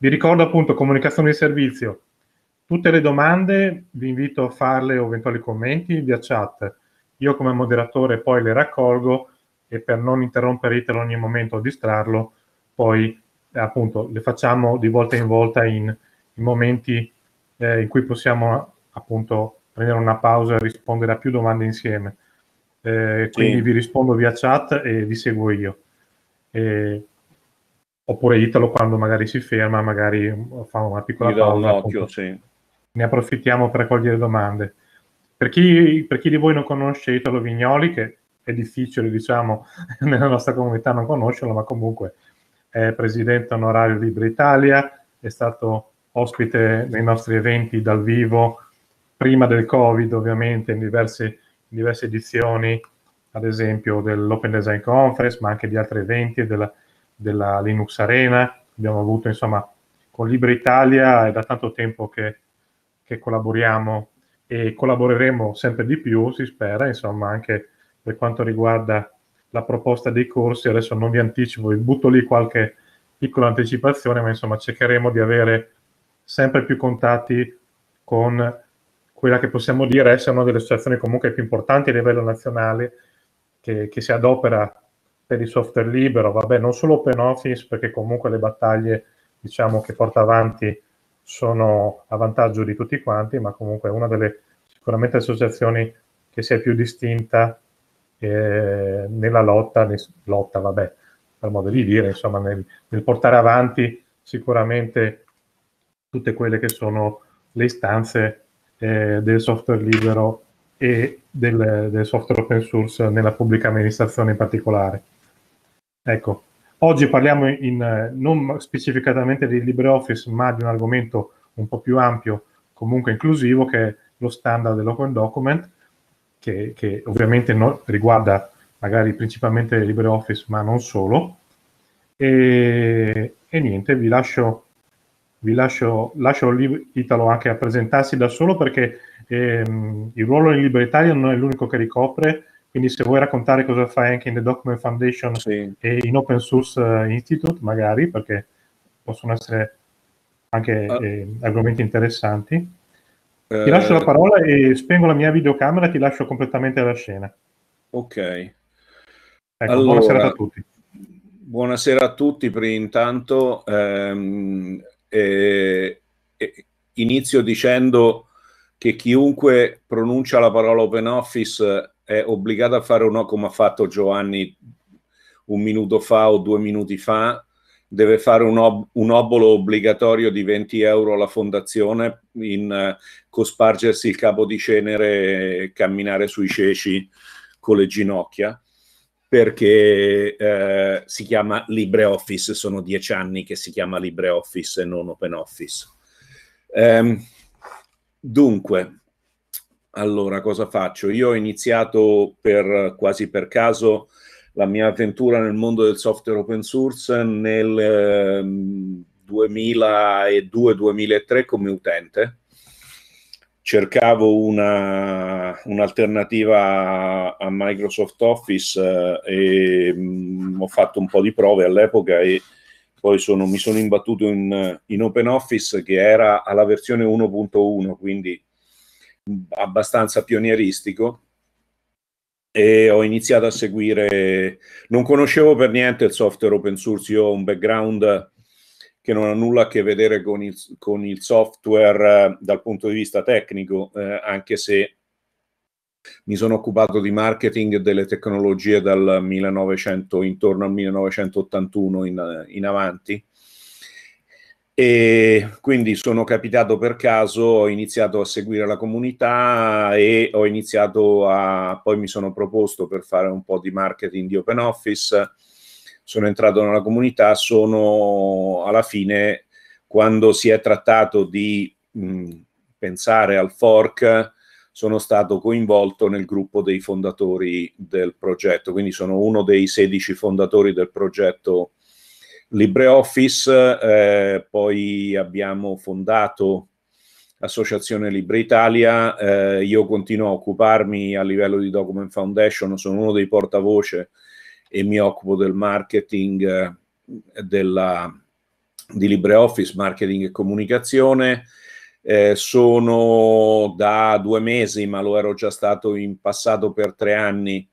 Vi ricordo appunto comunicazione di servizio. Tutte le domande vi invito a farle o eventuali commenti via chat. Io come moderatore poi le raccolgo e per non interrompere Iter ogni momento o distrarlo, poi appunto le facciamo di volta in volta in, in momenti eh, in cui possiamo appunto prendere una pausa e rispondere a più domande insieme. Eh, quindi sì. vi rispondo via chat e vi seguo io. Eh, oppure Italo quando magari si ferma, magari mm, fa una piccola pausa. un occhio, sì. Ne approfittiamo per cogliere domande. Per chi, per chi, di voi non conosce Italo Vignoli, che è difficile, diciamo, nella nostra comunità non conoscerlo, ma comunque è presidente onorario di Libri Italia, è stato ospite nei nostri eventi dal vivo, prima del Covid ovviamente, in diverse, in diverse edizioni, ad esempio dell'Open Design Conference, ma anche di altri eventi e della della Linux Arena, abbiamo avuto insomma con Libre Italia è da tanto tempo che, che collaboriamo e collaboreremo sempre di più, si spera, insomma anche per quanto riguarda la proposta dei corsi, adesso non vi anticipo, vi butto lì qualche piccola anticipazione, ma insomma cercheremo di avere sempre più contatti con quella che possiamo dire essere una delle associazioni comunque più importanti a livello nazionale che, che si adopera per il software libero, vabbè, non solo open office, perché comunque le battaglie diciamo, che porta avanti sono a vantaggio di tutti quanti, ma comunque è una delle sicuramente associazioni che si è più distinta eh, nella lotta, nel, lotta, vabbè, per modo di dire, insomma, nel, nel portare avanti sicuramente tutte quelle che sono le istanze eh, del software libero e del, del software open source nella pubblica amministrazione in particolare. Ecco, oggi parliamo in, non specificatamente di LibreOffice, ma di un argomento un po' più ampio, comunque inclusivo, che è lo standard dell'open document, che, che ovviamente no, riguarda magari principalmente LibreOffice, ma non solo. E, e niente, vi lascio, vi lascio, lascio Italo anche a presentarsi da solo perché ehm, il ruolo in Libertarian non è l'unico che ricopre, quindi se vuoi raccontare cosa fai anche in The Document Foundation sì. e in Open Source eh, Institute, magari, perché possono essere anche ah. eh, argomenti interessanti. Eh. Ti lascio la parola e spengo la mia videocamera e ti lascio completamente la scena. Ok. Ecco, allora, buonasera a tutti. Buonasera a tutti, per intanto ehm, eh, inizio dicendo che chiunque pronuncia la parola open office è obbligata a fare o no come ha fatto Giovanni un minuto fa o due minuti fa, deve fare un, ob- un obolo obbligatorio di 20 euro alla fondazione in eh, cospargersi il capo di cenere e camminare sui ceci con le ginocchia perché eh, si chiama LibreOffice, sono dieci anni che si chiama LibreOffice e non OpenOffice. Ehm, dunque, allora, cosa faccio? Io ho iniziato per quasi per caso la mia avventura nel mondo del software open source nel eh, 2002-2003 come utente. Cercavo una, un'alternativa a Microsoft Office eh, e mh, mm, ho fatto un po' di prove all'epoca e poi sono, mi sono imbattuto in, in Open che era alla versione 1.1, quindi abbastanza pionieristico e ho iniziato a seguire, non conoscevo per niente il software open source, io ho un background che non ha nulla a che vedere con il, con il software eh, dal punto di vista tecnico, eh, anche se mi sono occupato di marketing e delle tecnologie dal 1900, intorno al 1981 in, in avanti. E quindi sono capitato per caso, ho iniziato a seguire la comunità e ho iniziato a poi mi sono proposto per fare un po' di marketing di Open Office. Sono entrato nella comunità, sono alla fine quando si è trattato di mh, mm, pensare al fork, sono stato coinvolto nel gruppo dei fondatori del progetto, quindi sono uno dei 16 fondatori del progetto LibreOffice, eh, poi abbiamo fondato l'Associazione Libre Italia, eh, io continuo a occuparmi a livello di Document Foundation, sono uno dei portavoce e mi occupo del marketing eh, della, di LibreOffice, marketing e comunicazione. Eh, sono da due mesi, ma lo ero già stato in passato per tre anni,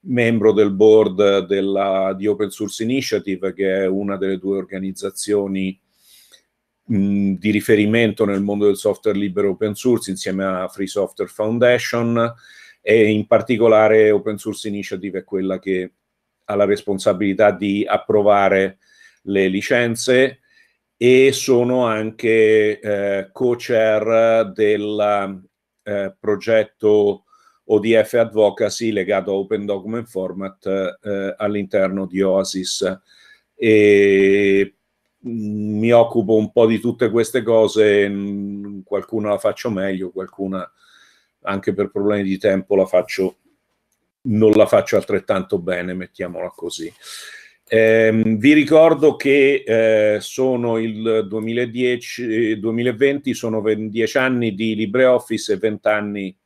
membro del board della, di Open Source Initiative, che è una delle due organizzazioni mh, di riferimento nel mondo del software libero open source insieme a Free Software Foundation e in particolare Open Source Initiative è quella che ha la responsabilità di approvare le licenze e sono anche eh, co-chair del eh, progetto ODF Advocacy legato a Open Document Format eh, all'interno di Oasis. E mm, mi occupo un po' di tutte queste cose, mm, qualcuna la faccio meglio, qualcuna anche per problemi di tempo la faccio, non la faccio altrettanto bene, mettiamola così. Eh, vi ricordo che eh, sono il 2010, 2020, eh, sono 10 anni di LibreOffice e 20 anni di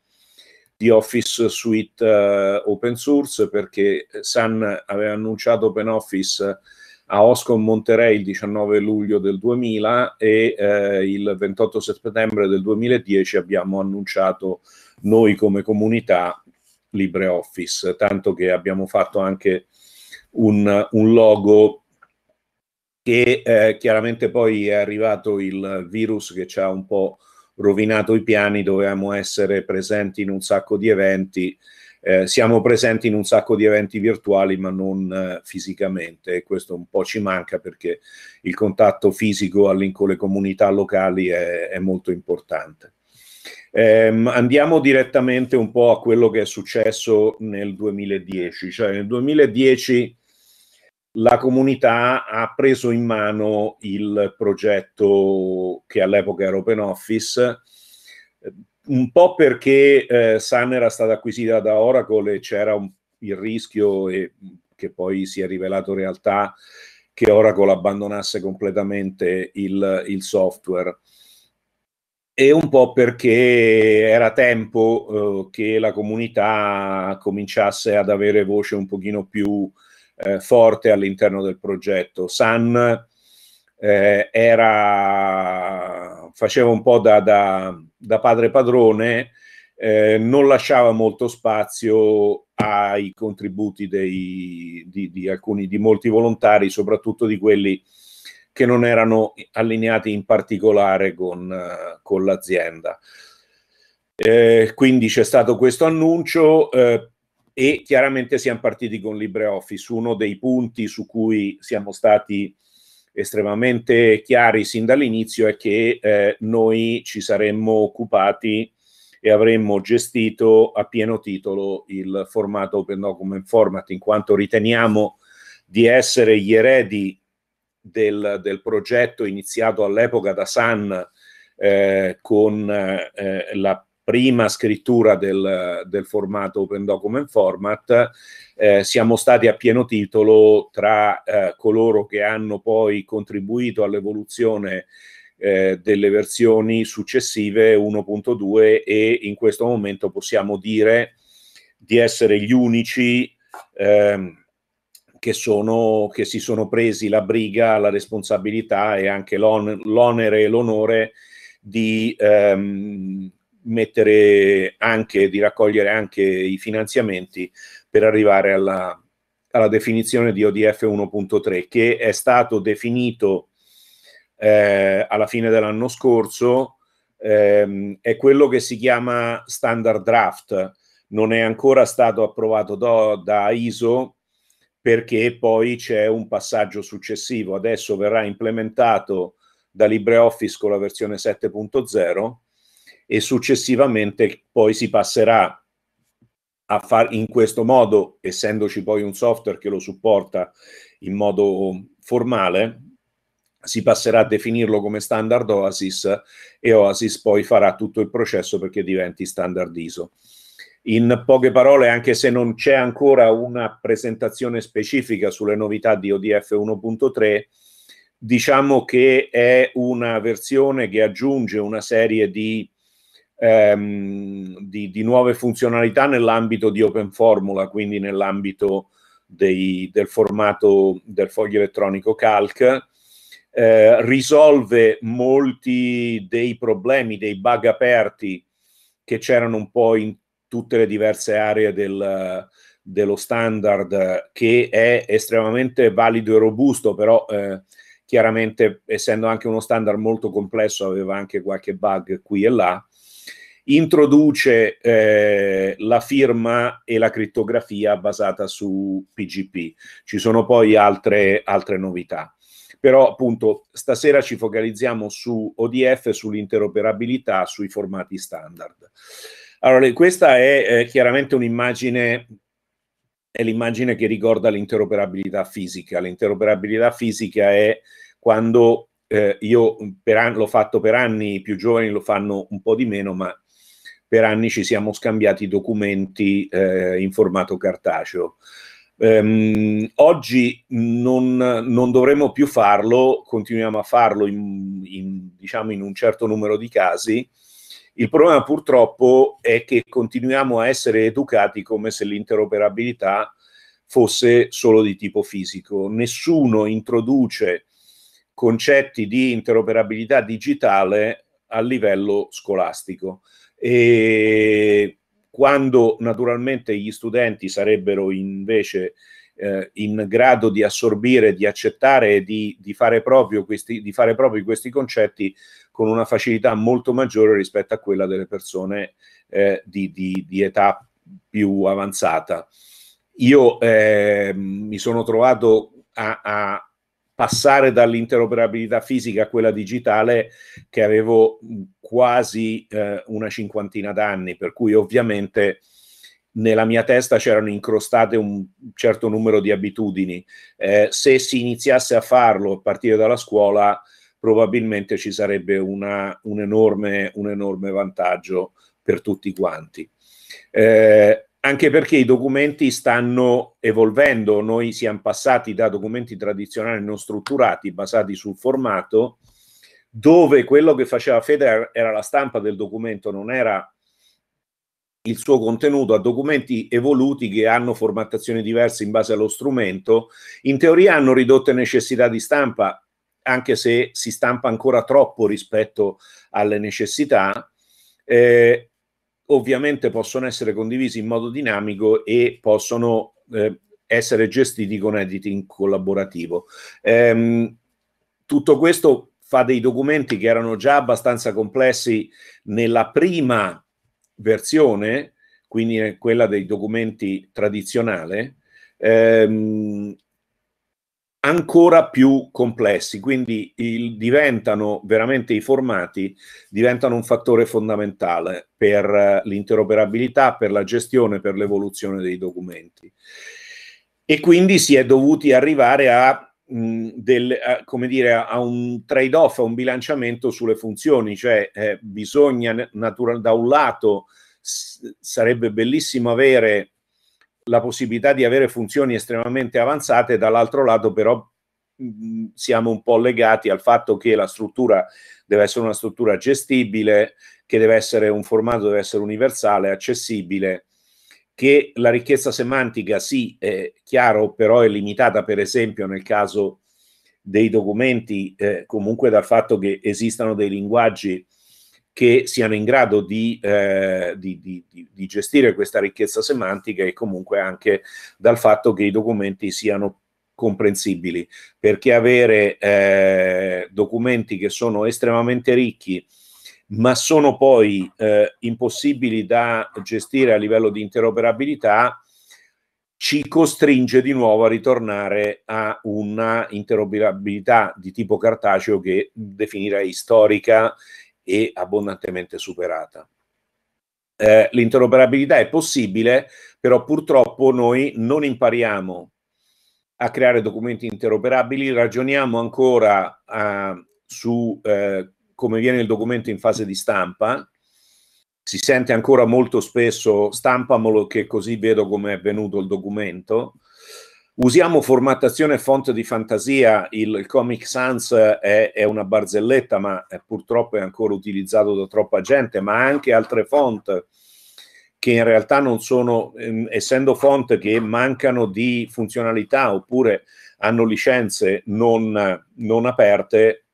di Office Suite uh, open source perché Sun aveva annunciato OpenOffice a Oscom Monterey il 19 luglio del 2000 e eh, il 28 settembre del 2010 abbiamo annunciato noi come comunità LibreOffice, tanto che abbiamo fatto anche un, un logo che eh, chiaramente poi è arrivato il virus che ci ha un po' rovinato i piani, dovevamo essere presenti in un sacco di eventi. Eh, siamo presenti in un sacco di eventi virtuali ma non eh, fisicamente e questo un po' ci manca perché il contatto fisico con le comunità locali è, è molto importante. Eh, andiamo direttamente un po' a quello che è successo nel 2010, cioè nel 2010 la comunità ha preso in mano il progetto che all'epoca era Open Office, eh, un po' perché eh, Sun era stata acquisita da Oracle e c'era un, il rischio, e, mm, che poi si è rivelato realtà, che Oracle abbandonasse completamente il, il software. E un po' perché era tempo eh, che la comunità cominciasse ad avere voce un pochino più eh, forte all'interno del progetto. San eh, era, faceva un po' da, da, da padre padrone, eh, non lasciava molto spazio ai contributi dei, di, di, alcuni, di molti volontari, soprattutto di quelli che non erano allineati in particolare con, con l'azienda. Eh, quindi c'è stato questo annuncio, eh, e chiaramente siamo partiti con LibreOffice, uno dei punti su cui siamo stati estremamente chiari sin dall'inizio è che eh, noi ci saremmo occupati e avremmo gestito a pieno titolo il formato Open Document Format, in quanto riteniamo di essere gli eredi del, del progetto iniziato all'epoca da Sun eh, con eh, la prima scrittura del, del formato Open Document Format, eh, siamo stati a pieno titolo tra eh, coloro che hanno poi contribuito all'evoluzione eh, delle versioni successive 1.2 e in questo momento possiamo dire di essere gli unici ehm, che, sono, che si sono presi la briga, la responsabilità e anche l'onere e l'onore di ehm, mettere anche, di raccogliere anche i finanziamenti per arrivare alla, alla definizione di ODF 1.3 che è stato definito eh, alla fine dell'anno scorso, ehm, è quello che si chiama standard draft, non è ancora stato approvato do, da ISO perché poi c'è un passaggio successivo, adesso verrà implementato da LibreOffice con la versione 7.0 e successivamente poi si passerà a far in questo modo, essendoci poi un software che lo supporta in modo formale, si passerà a definirlo come standard Oasis e Oasis poi farà tutto il processo perché diventi standard ISO. In poche parole, anche se non c'è ancora una presentazione specifica sulle novità di ODF 1.3, diciamo che è una versione che aggiunge una serie di ehm, di, di, nuove funzionalità nell'ambito di Open Formula, quindi nell'ambito dei, del formato del foglio elettronico Calc. Eh, risolve molti dei problemi, dei bug aperti che c'erano un po' in tutte le diverse aree del, dello standard, che è estremamente valido e robusto, però eh, chiaramente essendo anche uno standard molto complesso aveva anche qualche bug qui e là introduce eh, la firma e la crittografia basata su PGP. Ci sono poi altre, altre novità. Però appunto stasera ci focalizziamo su ODF, sull'interoperabilità, sui formati standard. Allora, questa è eh, chiaramente un'immagine è l'immagine che ricorda l'interoperabilità fisica. L'interoperabilità fisica è quando eh, io per an- l'ho fatto per anni, i più giovani lo fanno un po' di meno, ma per anni ci siamo scambiati documenti eh, in formato cartaceo. Um, oggi non, non, dovremo più farlo, continuiamo a farlo in, in, diciamo, in un certo numero di casi. Il problema purtroppo è che continuiamo a essere educati come se l'interoperabilità fosse solo di tipo fisico. Nessuno introduce concetti di interoperabilità digitale a livello scolastico. E quando naturalmente gli studenti sarebbero invece eh, in grado di assorbire, di accettare e di, di, fare questi, di fare proprio questi concetti con una facilità molto maggiore rispetto a quella delle persone eh, di, di, di età più avanzata. Io eh, mi sono trovato a, a passare dall'interoperabilità fisica a quella digitale che avevo quasi eh, una cinquantina d'anni, per cui ovviamente nella mia testa c'erano incrostate un certo numero di abitudini. Eh, se si iniziasse a farlo a partire dalla scuola, probabilmente ci sarebbe una, un, enorme, un, enorme, vantaggio per tutti quanti. Eh, anche perché i documenti stanno evolvendo, noi siamo passati da documenti tradizionali non strutturati, basati sul formato, dove quello che faceva Feder era la stampa del documento, non era il suo contenuto, a documenti evoluti che hanno formattazioni diverse in base allo strumento, in teoria hanno ridotte necessità di stampa, anche se si stampa ancora troppo rispetto alle necessità, eh, ovviamente possono essere condivisi in modo dinamico e possono eh, essere gestiti con editing collaborativo. Ehm, tutto questo fa dei documenti che erano già abbastanza complessi nella prima versione, quindi quella dei documenti tradizionale, ehm, ancora più complessi, quindi il, diventano veramente i formati, diventano un fattore fondamentale per eh, l'interoperabilità, per la gestione, per l'evoluzione dei documenti. E quindi si è dovuti arrivare a, mh, del, a come dire, a un trade-off, a un bilanciamento sulle funzioni, cioè eh, bisogna natura- da un lato s- sarebbe bellissimo avere la possibilità di avere funzioni estremamente avanzate, dall'altro lato però mm, mm, siamo un po' legati al fatto che la struttura deve essere una struttura gestibile, che deve essere un formato, deve essere universale, accessibile, che la ricchezza semantica sì, è chiaro, però è limitata per esempio nel caso dei documenti eh, comunque dal fatto che esistano dei linguaggi che siano in grado di, eh, di, di, di, gestire questa ricchezza semantica e comunque anche dal fatto che i documenti siano comprensibili, perché avere eh, documenti che sono estremamente ricchi ma sono poi eh, impossibili da gestire a livello di interoperabilità, ci costringe di nuovo a ritornare a una interoperabilità di tipo cartaceo che definirei storica e abbondantemente superata. Eh, l'interoperabilità è possibile, però purtroppo noi non impariamo a creare documenti interoperabili, ragioniamo ancora eh, su eh, come viene il documento in fase di stampa, si sente ancora molto spesso stampamolo che così vedo come è venuto il documento, Usiamo formattazione fonte di fantasia, il, il Comic Sans è, è, una barzelletta, ma è purtroppo è ancora utilizzato da troppa gente, ma anche altre font che in realtà non sono, ehm, essendo font che mancano di funzionalità oppure hanno licenze non, non aperte,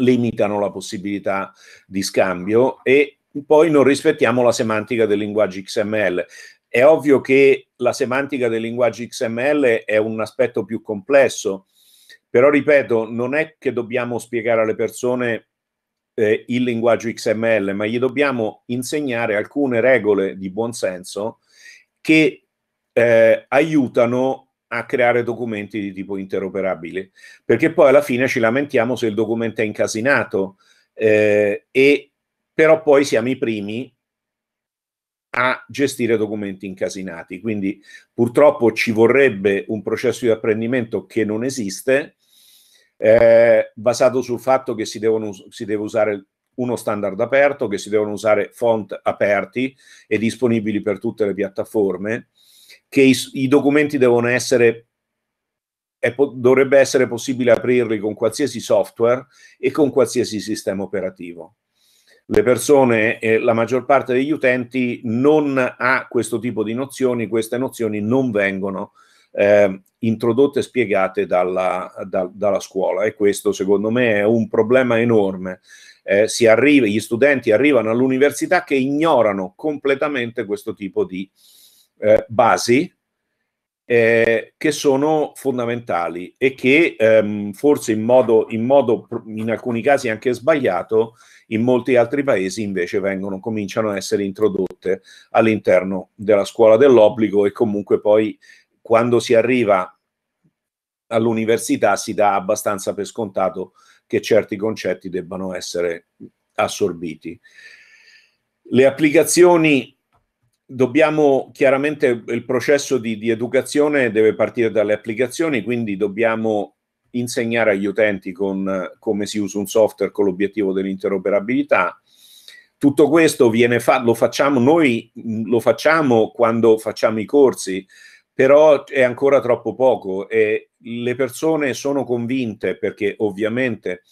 limitano la possibilità di scambio e poi non rispettiamo la semantica del linguaggio XML. È ovvio che la semantica del linguaggio XML è un aspetto più complesso, però ripeto, non è che dobbiamo spiegare alle persone eh, il linguaggio XML, ma gli dobbiamo insegnare alcune regole di buonsenso che eh, aiutano a creare documenti di tipo interoperabile, perché poi alla fine ci lamentiamo se il documento è incasinato eh, e però poi siamo i primi a gestire documenti incasinati. Quindi purtroppo ci vorrebbe un processo di apprendimento che non esiste, eh, basato sul fatto che si, devono, si deve usare uno standard aperto, che si devono usare font aperti e disponibili per tutte le piattaforme, che i, i documenti devono essere dovrebbe essere possibile aprirli con qualsiasi software e con qualsiasi sistema operativo le persone, eh, la maggior parte degli utenti non ha questo tipo di nozioni, queste nozioni non vengono eh, introdotte e spiegate dalla, da, dalla, scuola e questo secondo me è un problema enorme. Eh, arriva, gli studenti arrivano all'università che ignorano completamente questo tipo di eh, basi eh, che sono fondamentali e che ehm, forse in modo, in modo in alcuni casi anche sbagliato in molti altri paesi invece vengono, cominciano a essere introdotte all'interno della scuola dell'obbligo e comunque poi quando si arriva all'università si dà abbastanza per scontato che certi concetti debbano essere assorbiti. Le applicazioni dobbiamo chiaramente il processo di, di, educazione deve partire dalle applicazioni, quindi dobbiamo insegnare agli utenti con, come si usa un software con l'obiettivo dell'interoperabilità. Tutto questo fa- lo facciamo noi, mm, lo facciamo quando facciamo i corsi, però è ancora troppo poco e le persone sono convinte perché ovviamente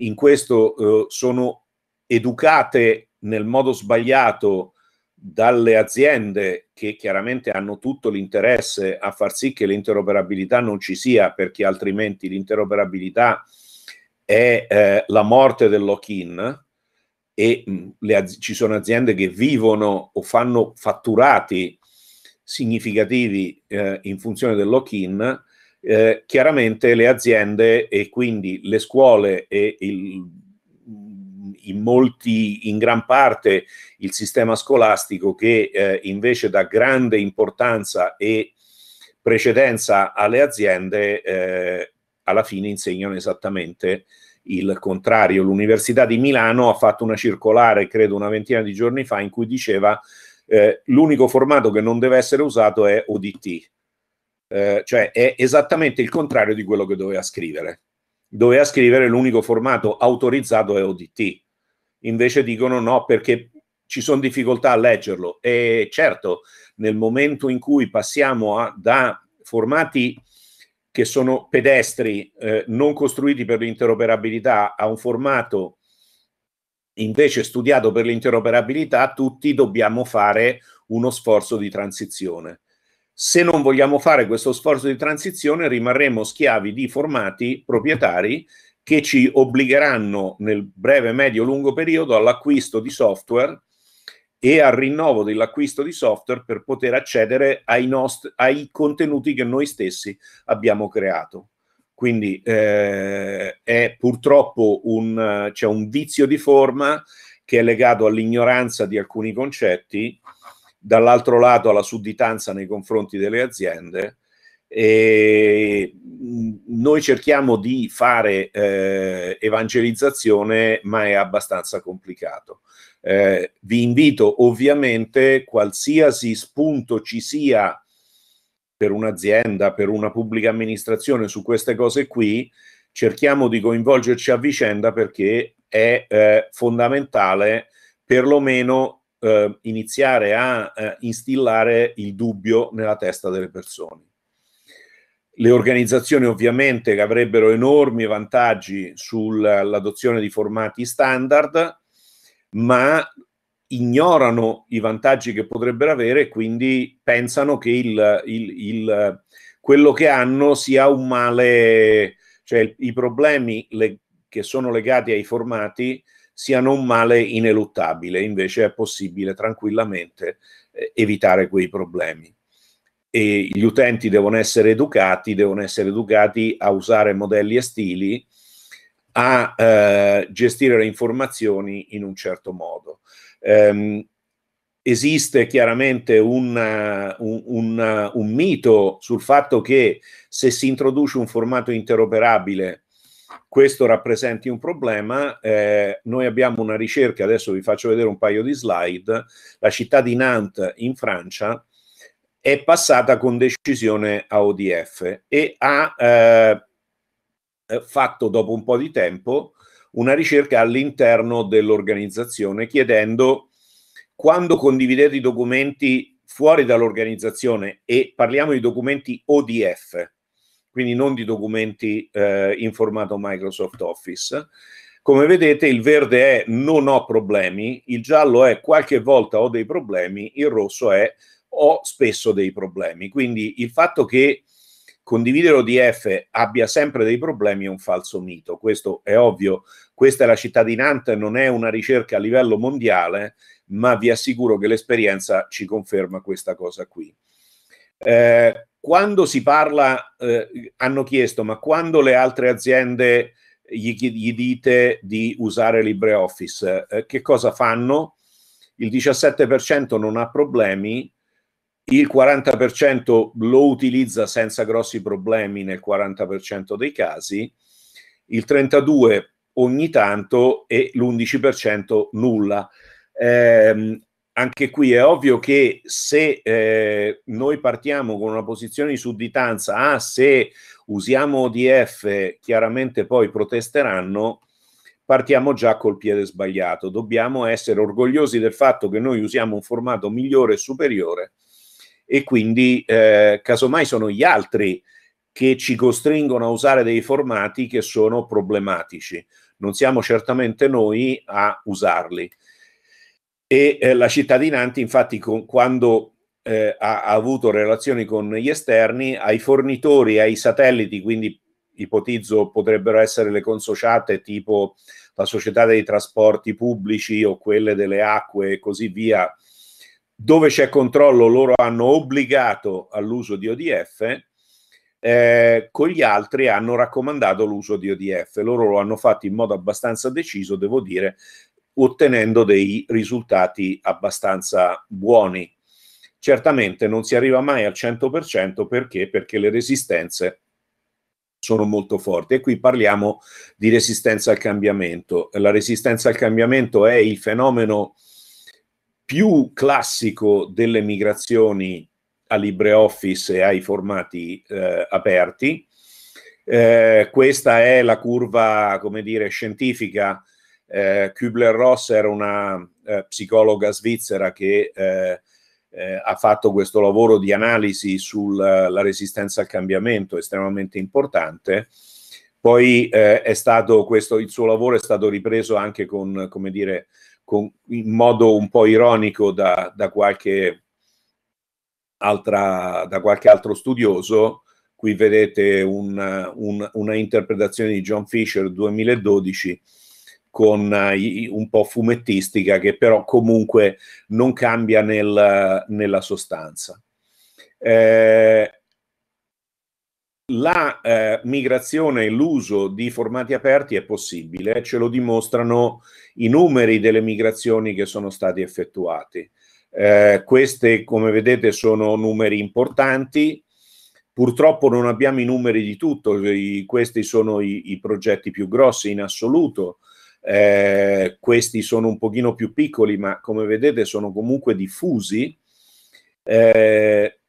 in questo eh, sono educate nel modo sbagliato dalle aziende che chiaramente hanno tutto l'interesse a far sì che l'interoperabilità non ci sia, perché altrimenti l'interoperabilità è eh, la morte del lock-in e mh, mm, az- ci sono aziende che vivono o fanno fatturati significativi eh, in funzione del lock-in, eh, chiaramente le aziende e quindi le scuole e il in, molti, in gran parte il sistema scolastico che eh, invece dà grande importanza e precedenza alle aziende, eh, alla fine insegnano esattamente il contrario. L'Università di Milano ha fatto una circolare, credo una ventina di giorni fa, in cui diceva eh, l'unico formato che non deve essere usato è ODT, eh, cioè è esattamente il contrario di quello che doveva scrivere. Doveva scrivere l'unico formato autorizzato è ODT invece dicono no perché ci sono difficoltà a leggerlo. E certo, nel momento in cui passiamo a, da formati che sono pedestri, eh, non costruiti per l'interoperabilità, a un formato invece studiato per l'interoperabilità, tutti dobbiamo fare uno sforzo di transizione. Se non vogliamo fare questo sforzo di transizione, rimarremo schiavi di formati proprietari che ci obbligheranno nel breve, medio, lungo periodo all'acquisto di software e al rinnovo dell'acquisto di software per poter accedere ai, nost- ai contenuti che noi stessi abbiamo creato. Quindi eh, è purtroppo un, cioè un vizio di forma che è legato all'ignoranza di alcuni concetti, dall'altro lato alla sudditanza nei confronti delle aziende e noi cerchiamo di fare eh, evangelizzazione, ma è abbastanza complicato. Eh, vi invito ovviamente qualsiasi spunto ci sia per un'azienda, per una pubblica amministrazione su queste cose qui, cerchiamo di coinvolgerci a vicenda perché è eh, fondamentale perlomeno eh, iniziare a eh, instillare il dubbio nella testa delle persone le organizzazioni ovviamente che avrebbero enormi vantaggi sull'adozione di formati standard, ma ignorano i vantaggi che potrebbero avere e quindi pensano che il, il, il, quello che hanno sia un male, cioè i problemi le, che sono legati ai formati siano un male ineluttabile, invece è possibile tranquillamente eh, evitare quei problemi e gli utenti devono essere educati, devono essere educati a usare modelli e stili, a eh, gestire le informazioni in un certo modo. Um, esiste chiaramente un, un, un, un, mito sul fatto che se si introduce un formato interoperabile questo rappresenti un problema. Eh, noi abbiamo una ricerca, adesso vi faccio vedere un paio di slide, la città di Nantes in Francia è passata con decisione a ODF e ha eh, eh, fatto dopo un po' di tempo una ricerca all'interno dell'organizzazione chiedendo quando condividete i documenti fuori dall'organizzazione e parliamo di documenti ODF, quindi non di documenti eh, in formato Microsoft Office. Come vedete il verde è non ho problemi, il giallo è qualche volta ho dei problemi, il rosso è ho spesso dei problemi. Quindi il fatto che condividere ODF abbia sempre dei problemi è un falso mito, questo è ovvio, questa è la cittadinanza, non è una ricerca a livello mondiale, ma vi assicuro che l'esperienza ci conferma questa cosa qui. Eh, quando si parla, eh, hanno chiesto, ma quando le altre aziende gli, gli dite di usare LibreOffice, eh, che cosa fanno? Il 17% non ha problemi, il 40% lo utilizza senza grossi problemi nel 40% dei casi, il 32% ogni tanto e l'11% nulla. Eh, anche qui è ovvio che se eh, noi partiamo con una posizione di sudditanza, ah, se usiamo ODF, chiaramente poi protesteranno, partiamo già col piede sbagliato. Dobbiamo essere orgogliosi del fatto che noi usiamo un formato migliore e superiore e quindi eh, casomai sono gli altri che ci costringono a usare dei formati che sono problematici. Non siamo certamente noi a usarli. E eh, la cittadinanza, infatti, con, quando eh, ha, ha avuto relazioni con gli esterni, ai fornitori, ai satelliti, quindi ipotizzo potrebbero essere le consociate tipo la società dei trasporti pubblici o quelle delle acque e così via, dove c'è controllo loro hanno obbligato all'uso di ODF, eh, con gli altri hanno raccomandato l'uso di ODF. Loro lo hanno fatto in modo abbastanza deciso, devo dire, ottenendo dei risultati abbastanza buoni. Certamente non si arriva mai al 100% perché? Perché le resistenze sono molto forti e qui parliamo di resistenza al cambiamento. La resistenza al cambiamento è il fenomeno più classico delle migrazioni a LibreOffice e ai formati eh, aperti. Eh, questa è la curva, come dire, scientifica. Eh, Kübler-Ross era una eh, psicologa svizzera che eh, eh, ha fatto questo lavoro di analisi sulla resistenza al cambiamento, estremamente importante. Poi questo, il suo lavoro è stato ripreso anche con, come dire, con, in modo un po' ironico da, da, qualche altra, da, qualche altro studioso. Qui vedete una, un, una interpretazione di John Fisher 2012 con eh, un po' fumettistica che però comunque non cambia nel, nella sostanza. Eh, la eh, migrazione e l'uso di formati aperti è possibile, ce lo dimostrano i numeri delle migrazioni che sono stati effettuati. Eh, queste, come vedete, sono numeri importanti. Purtroppo non abbiamo i numeri di tutto, i, questi sono i, i, progetti più grossi in assoluto, eh, questi sono un pochino più piccoli, ma come vedete sono comunque diffusi. Eh,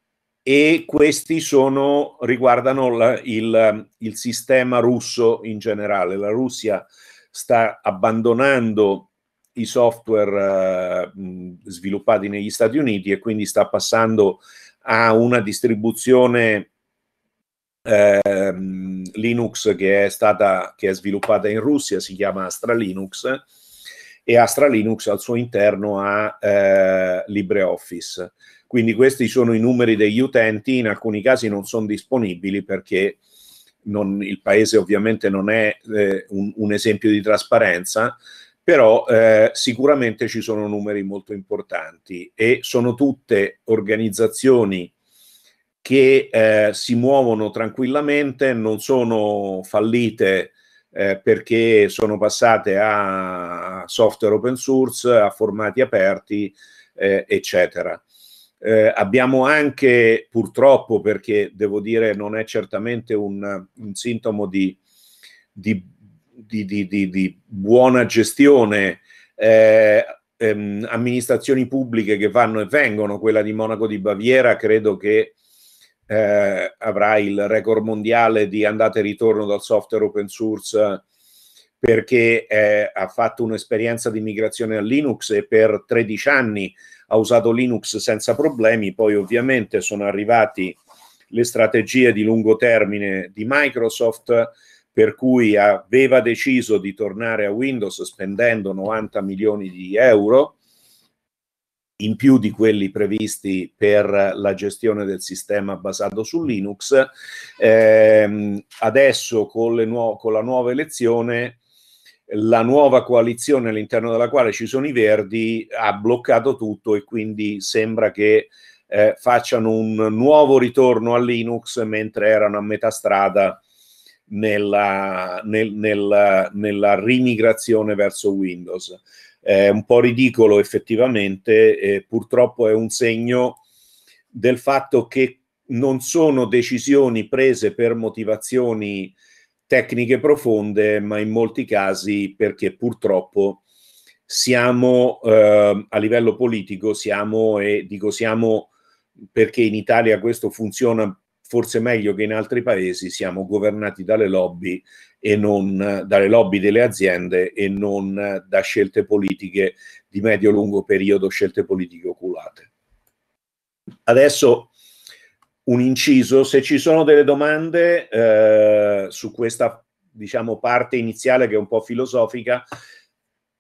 e questi sono, riguardano la, il, il sistema russo in generale. La Russia sta abbandonando i software eh, sviluppati negli Stati Uniti e quindi sta passando a una distribuzione eh, Linux che è stata che è sviluppata in Russia, si chiama Astra Linux e Astra Linux al suo interno ha eh, LibreOffice. Quindi questi sono i numeri degli utenti, in alcuni casi non sono disponibili perché non, il paese ovviamente non è eh, un, un, esempio di trasparenza, però eh, sicuramente ci sono numeri molto importanti e sono tutte organizzazioni che eh, si muovono tranquillamente, non sono fallite eh, perché sono passate a software open source, a formati aperti, eh, eccetera. Eh, abbiamo anche, purtroppo, perché devo dire non è certamente un, un sintomo di, di, di, di, buona gestione, eh, ehm, amministrazioni pubbliche che vanno e vengono, quella di Monaco di Baviera credo che eh, avrà il record mondiale di andata e ritorno dal software open source perché eh, ha fatto un'esperienza di migrazione a Linux e per 13 anni ha usato Linux senza problemi, poi ovviamente sono arrivati le strategie di lungo termine di Microsoft per cui aveva deciso di tornare a Windows spendendo 90 milioni di euro in più di quelli previsti per la gestione del sistema basato su Linux. Eh, adesso con, nuo- con la nuova elezione la nuova coalizione all'interno della quale ci sono i verdi ha bloccato tutto e quindi sembra che eh, facciano un nuovo ritorno a Linux mentre erano a metà strada nella, nel, nella, nella rimigrazione verso Windows. È un po' ridicolo effettivamente, eh, purtroppo è un segno del fatto che non sono decisioni prese per motivazioni tecniche profonde, ma in molti casi perché purtroppo siamo eh, a livello politico, siamo e dico siamo perché in Italia questo funziona forse meglio che in altri paesi, siamo governati dalle lobby e non dalle lobby delle aziende e non da scelte politiche di medio-lungo periodo, scelte politiche oculate. Adesso un inciso, se ci sono delle domande eh, su questa diciamo, parte iniziale che è un po' filosofica,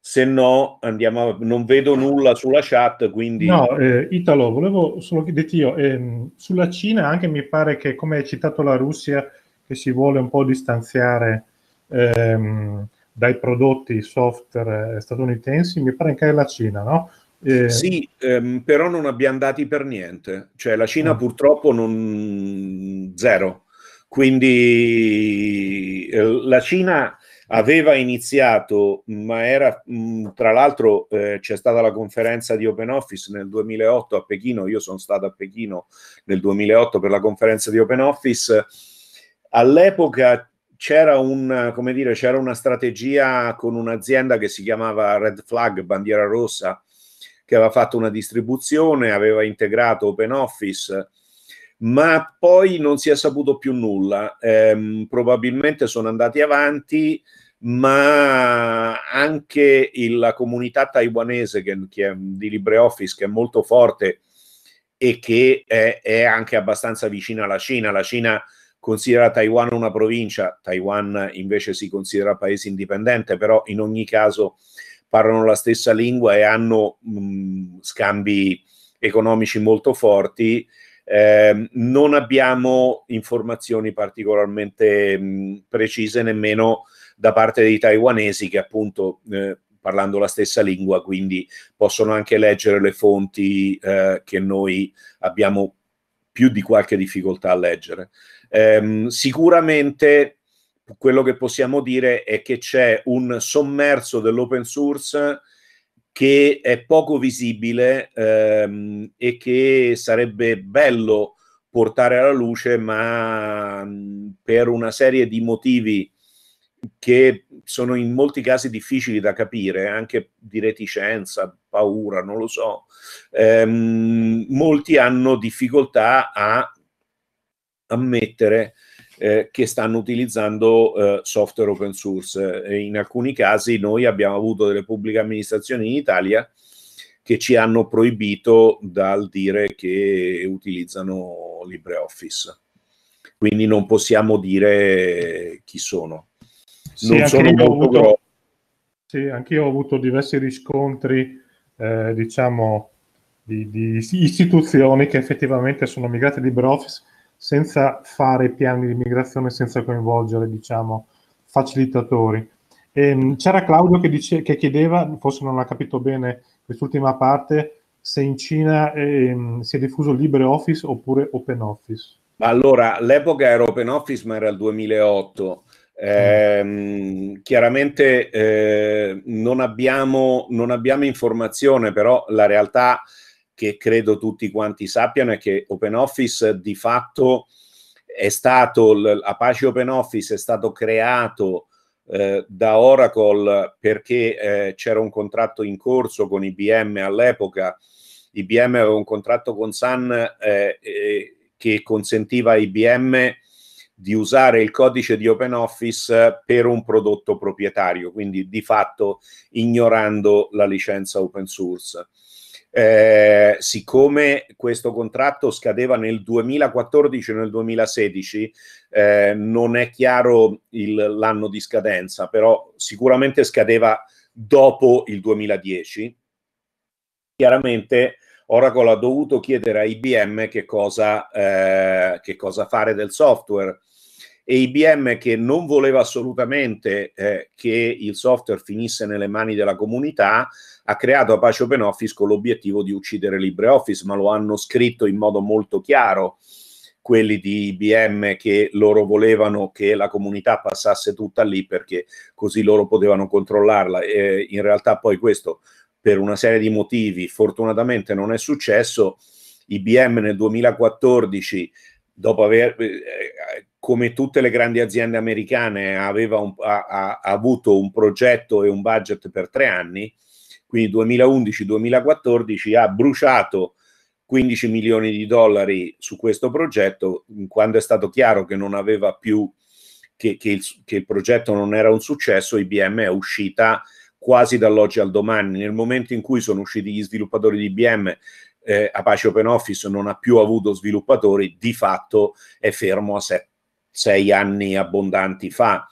se no andiamo a... non vedo nulla sulla chat quindi no eh, Italo volevo solo chiederti io ehm, sulla Cina anche mi pare che come hai citato la Russia che si vuole un po' distanziare ehm, dai prodotti software eh, statunitensi, mi pare che la Cina, no? Eh... Sì, ehm, però non abbiamo dati per niente, cioè la Cina mm. purtroppo non... zero, quindi eh, la Cina aveva iniziato, ma era mh, mm, tra l'altro eh, c'è stata la conferenza di Open Office nel 2008 a Pechino, io sono stato a Pechino nel 2008 per la conferenza di Open Office, all'epoca c'era, un, dire, c'era una strategia con un'azienda che si chiamava Red Flag, bandiera rossa, che aveva fatto una distribuzione, aveva integrato Open Office, ma poi non si è saputo più nulla. Eh, probabilmente sono andati avanti, ma anche il, la comunità taiwanese che, che è, di LibreOffice, che è molto forte e che è, è anche abbastanza vicina alla Cina. La Cina considera Taiwan una provincia, Taiwan invece si considera paese indipendente, però in ogni caso parlano la stessa lingua e hanno mh, scambi economici molto forti. Eh, non abbiamo informazioni particolarmente mh, precise nemmeno da parte dei taiwanesi che appunto eh, parlando la stessa lingua, quindi possono anche leggere le fonti eh, che noi abbiamo più di qualche difficoltà a leggere. Ehm, sicuramente quello che possiamo dire è che c'è un sommerso dell'open source che è poco visibile ehm, e che sarebbe bello portare alla luce, ma mm, per una serie di motivi che sono in molti casi difficili da capire, anche di reticenza, paura, non lo so, ehm, molti hanno difficoltà a ammettere eh, che stanno utilizzando eh, software open source. E in alcuni casi noi abbiamo avuto delle pubbliche amministrazioni in Italia che ci hanno proibito dal dire che utilizzano LibreOffice. Quindi non possiamo dire chi sono. Sì, non sono molto avuto, grossi. Sì, anch'io ho avuto diversi riscontri, eh, diciamo, di, di, istituzioni che effettivamente sono migrate a LibreOffice senza fare piani di migrazione, senza coinvolgere diciamo, facilitatori. E, ehm, c'era Claudio che, dice, che, chiedeva, forse non ha capito bene quest'ultima parte, se in Cina eh, si è diffuso LibreOffice oppure OpenOffice. Allora, l'epoca era OpenOffice, ma era il 2008. Eh, chiaramente eh, non, abbiamo, non, abbiamo, informazione, però la realtà è che credo tutti quanti sappiano è che OpenOffice di fatto è stato, Apache OpenOffice è stato creato eh, da Oracle perché eh, c'era un contratto in corso con IBM all'epoca. IBM aveva un contratto con Sun eh, che consentiva a IBM di usare il codice di OpenOffice per un prodotto proprietario, quindi di fatto ignorando la licenza open source. Eh, siccome questo contratto scadeva nel 2014 o nel 2016, eh, non è chiaro il, l'anno di scadenza, però sicuramente scadeva dopo il 2010. Chiaramente Oracle ha dovuto chiedere a IBM che cosa, eh, che cosa fare del software e IBM che non voleva assolutamente eh, che il software finisse nelle mani della comunità, ha creato Apache OpenOffice con l'obiettivo di uccidere LibreOffice, ma lo hanno scritto in modo molto chiaro quelli di IBM che loro volevano che la comunità passasse tutta lì perché così loro potevano controllarla. Eh, in realtà poi questo per una serie di motivi fortunatamente non è successo. IBM nel 2014 dopo aver eh, eh, come tutte le grandi aziende americane, aveva un, ha, ha, avuto un progetto e un budget per tre anni, quindi 2011-2014 ha bruciato 15 milioni di dollari su questo progetto, quando è stato chiaro che non aveva più, che, che, il, che il progetto non era un successo, IBM è uscita quasi dall'oggi al domani. Nel momento in cui sono usciti gli sviluppatori di IBM eh, Apache Open Office non ha più avuto sviluppatori, di fatto è fermo a sette sei anni abbondanti fa.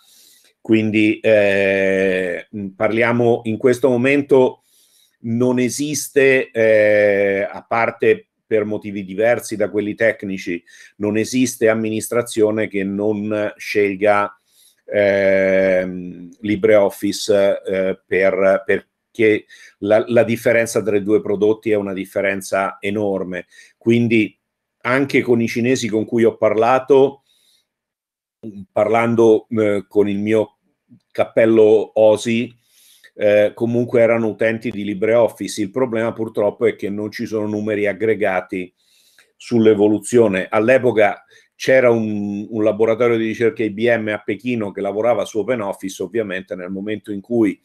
Quindi eh, parliamo in questo momento non esiste, eh, a parte per motivi diversi da quelli tecnici, non esiste amministrazione che non scelga eh, LibreOffice eh, per, perché la, la differenza tra i due prodotti è una differenza enorme. Quindi anche con i cinesi con cui ho parlato, parlando eh, con il mio cappello Osi, eh, comunque erano utenti di LibreOffice. Il problema purtroppo è che non ci sono numeri aggregati sull'evoluzione. All'epoca c'era un, un, laboratorio di ricerca IBM a Pechino che lavorava su OpenOffice, ovviamente nel momento in cui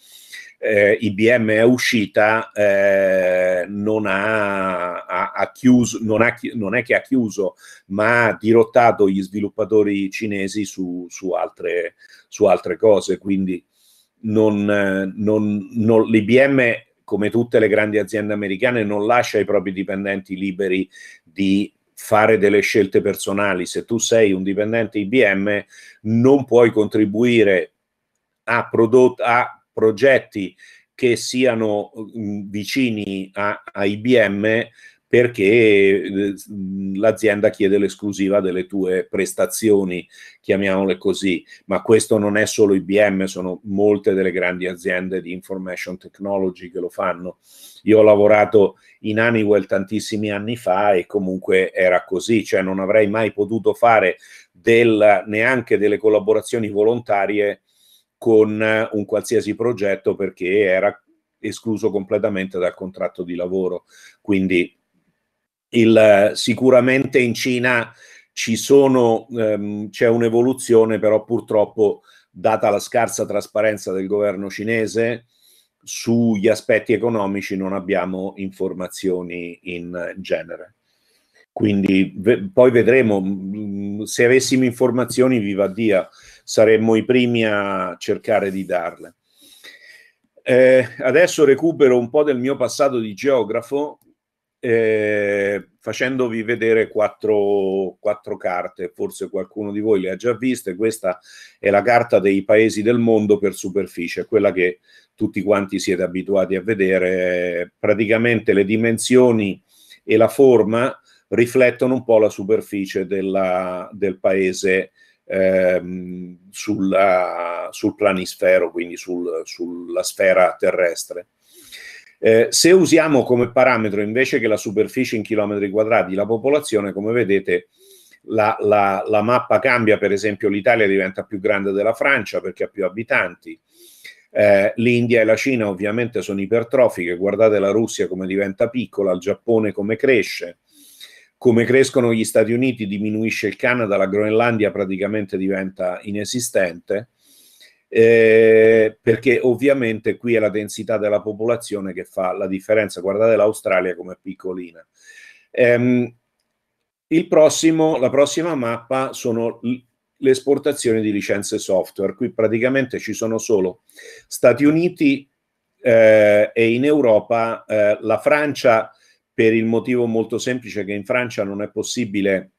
eh, IBM è uscita eh, non, ha, ha, ha chiuso, non, ha, non, è che ha chiuso, ma ha dirottato gli sviluppatori cinesi su, su, altre, su altre, cose. Quindi non, non, l'IBM, come tutte le grandi aziende americane, non lascia i propri dipendenti liberi di fare delle scelte personali. Se tu sei un dipendente IBM, non puoi contribuire a, prodott- progetti che siano mh, mm, vicini a, a, IBM perché eh, l'azienda chiede l'esclusiva delle tue prestazioni, chiamiamole così, ma questo non è solo IBM, sono molte delle grandi aziende di information technology che lo fanno. Io ho lavorato in Honeywell tantissimi anni fa e comunque era così, cioè non avrei mai potuto fare del, neanche delle collaborazioni volontarie con un qualsiasi progetto perché era escluso completamente dal contratto di lavoro. Quindi il, sicuramente in Cina ci sono, ehm, c'è un'evoluzione, però purtroppo, data la scarsa trasparenza del governo cinese, sugli aspetti economici non abbiamo informazioni in genere. Quindi ve, poi vedremo, mm, se avessimo informazioni, viva Dio, saremmo i primi a cercare di darle. Eh, adesso recupero un po' del mio passato di geografo eh, facendovi vedere quattro, quattro, carte, forse qualcuno di voi le ha già viste, questa è la carta dei paesi del mondo per superficie, quella che tutti quanti siete abituati a vedere, praticamente le dimensioni e la forma riflettono un po' la superficie della, del paese ehm, sulla, sul planisfero, quindi sul, sulla sfera terrestre. Eh, se usiamo come parametro invece che la superficie in chilometri quadrati la popolazione, come vedete, la, la, la, mappa cambia, per esempio l'Italia diventa più grande della Francia perché ha più abitanti, eh, l'India e la Cina ovviamente sono ipertrofiche, guardate la Russia come diventa piccola, il Giappone come cresce, come crescono gli Stati Uniti diminuisce il Canada, la Groenlandia praticamente diventa inesistente, eh, perché ovviamente qui è la densità della popolazione che fa la differenza. Guardate l'Australia come è piccolina. Ehm, il prossimo, la prossima mappa sono le esportazioni di licenze software. Qui praticamente ci sono solo Stati Uniti eh, e in Europa eh, la Francia per il motivo molto semplice che in Francia non è possibile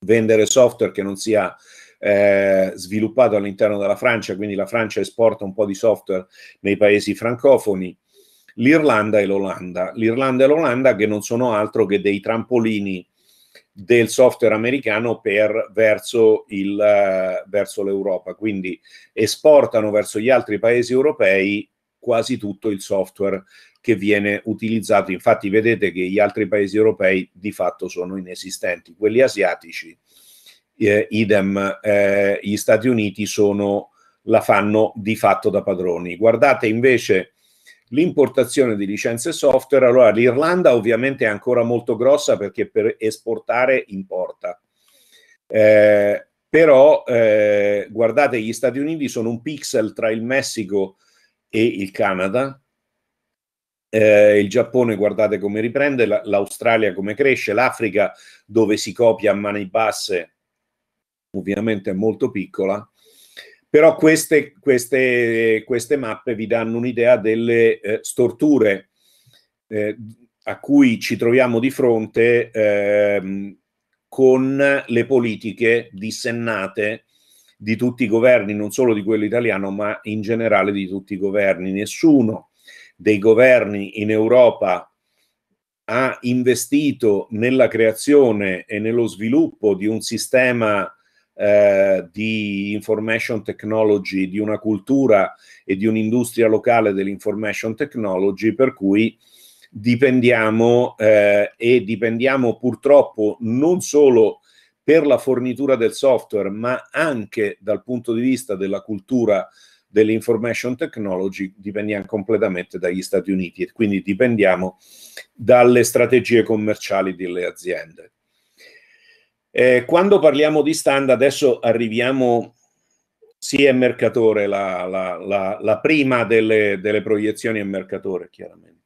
vendere software che non sia eh, sviluppato all'interno della Francia, quindi la Francia esporta un po' di software nei paesi francofoni, l'Irlanda e l'Olanda. L'Irlanda e l'Olanda che non sono altro che dei trampolini del software americano per, verso, il, uh, verso l'Europa, quindi esportano verso gli altri paesi europei quasi tutto il software che viene utilizzato. Infatti vedete che gli altri paesi europei di fatto sono inesistenti, quelli asiatici, eh, idem, eh, gli Stati Uniti sono, la fanno di fatto da padroni. Guardate invece l'importazione di licenze software, allora l'Irlanda ovviamente è ancora molto grossa perché per esportare importa. Eh, però eh, guardate, gli Stati Uniti sono un pixel tra il Messico e il Canada, eh, il Giappone, guardate come riprende, l'Australia come cresce, l'Africa dove si copia a mani basse, ovviamente è molto piccola, però queste, queste, queste mappe vi danno un'idea delle eh, storture eh, a cui ci troviamo di fronte ehm, con le politiche dissennate di tutti i governi, non solo di quello italiano, ma in generale di tutti i governi. Nessuno dei governi in Europa ha investito nella creazione e nello sviluppo di un sistema eh, di information technology, di una cultura e di un'industria locale dell'information technology, per cui dipendiamo eh, e dipendiamo purtroppo non solo per la fornitura del software, ma anche dal punto di vista della cultura dell'information technology dipendiamo completamente dagli Stati Uniti e quindi dipendiamo dalle strategie commerciali delle aziende. Eh, quando parliamo di stand, adesso arriviamo, sì è Mercatore, la, la, la, la prima delle, delle proiezioni è Mercatore, chiaramente.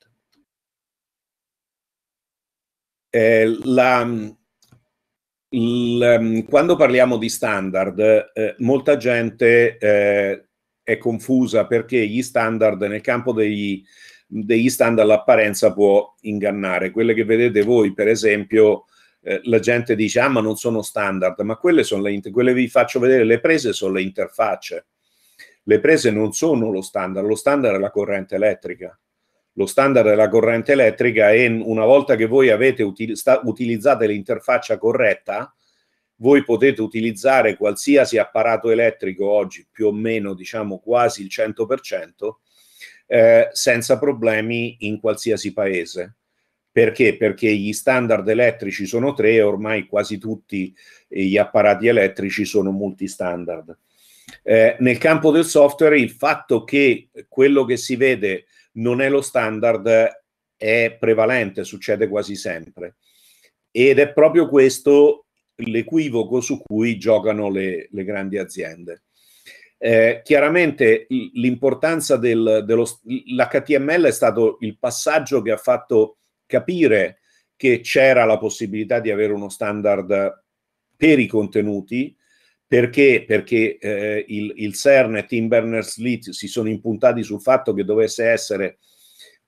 Eh, la, il, quando parliamo di standard, eh, molta gente eh, è confusa perché gli standard nel campo degli, degli standard l'apparenza può ingannare. Quelle che vedete voi, per esempio, eh, la gente dice ah ma non sono standard, ma quelle, sono le quelle vi faccio vedere, le prese sono le interfacce. Le prese non sono lo standard, lo standard è la corrente elettrica. Lo standard è la corrente elettrica e una volta che voi avete util utilizzate l'interfaccia corretta, voi potete utilizzare qualsiasi apparato elettrico oggi, più o meno diciamo quasi il 100%, eh, senza problemi in qualsiasi paese. Perché? Perché gli standard elettrici sono tre e ormai quasi tutti gli apparati elettrici sono multistandard. Eh, nel campo del software il fatto che quello che si vede non è lo standard è prevalente, succede quasi sempre. Ed è proprio questo l'equivoco su cui giocano le, le grandi aziende. Eh, chiaramente l'importanza del, dello, l'HTML è stato il passaggio che ha fatto capire che c'era la possibilità di avere uno standard per i contenuti, perché, perché eh, il, il, CERN e Tim Berners-Lee si sono impuntati sul fatto che dovesse essere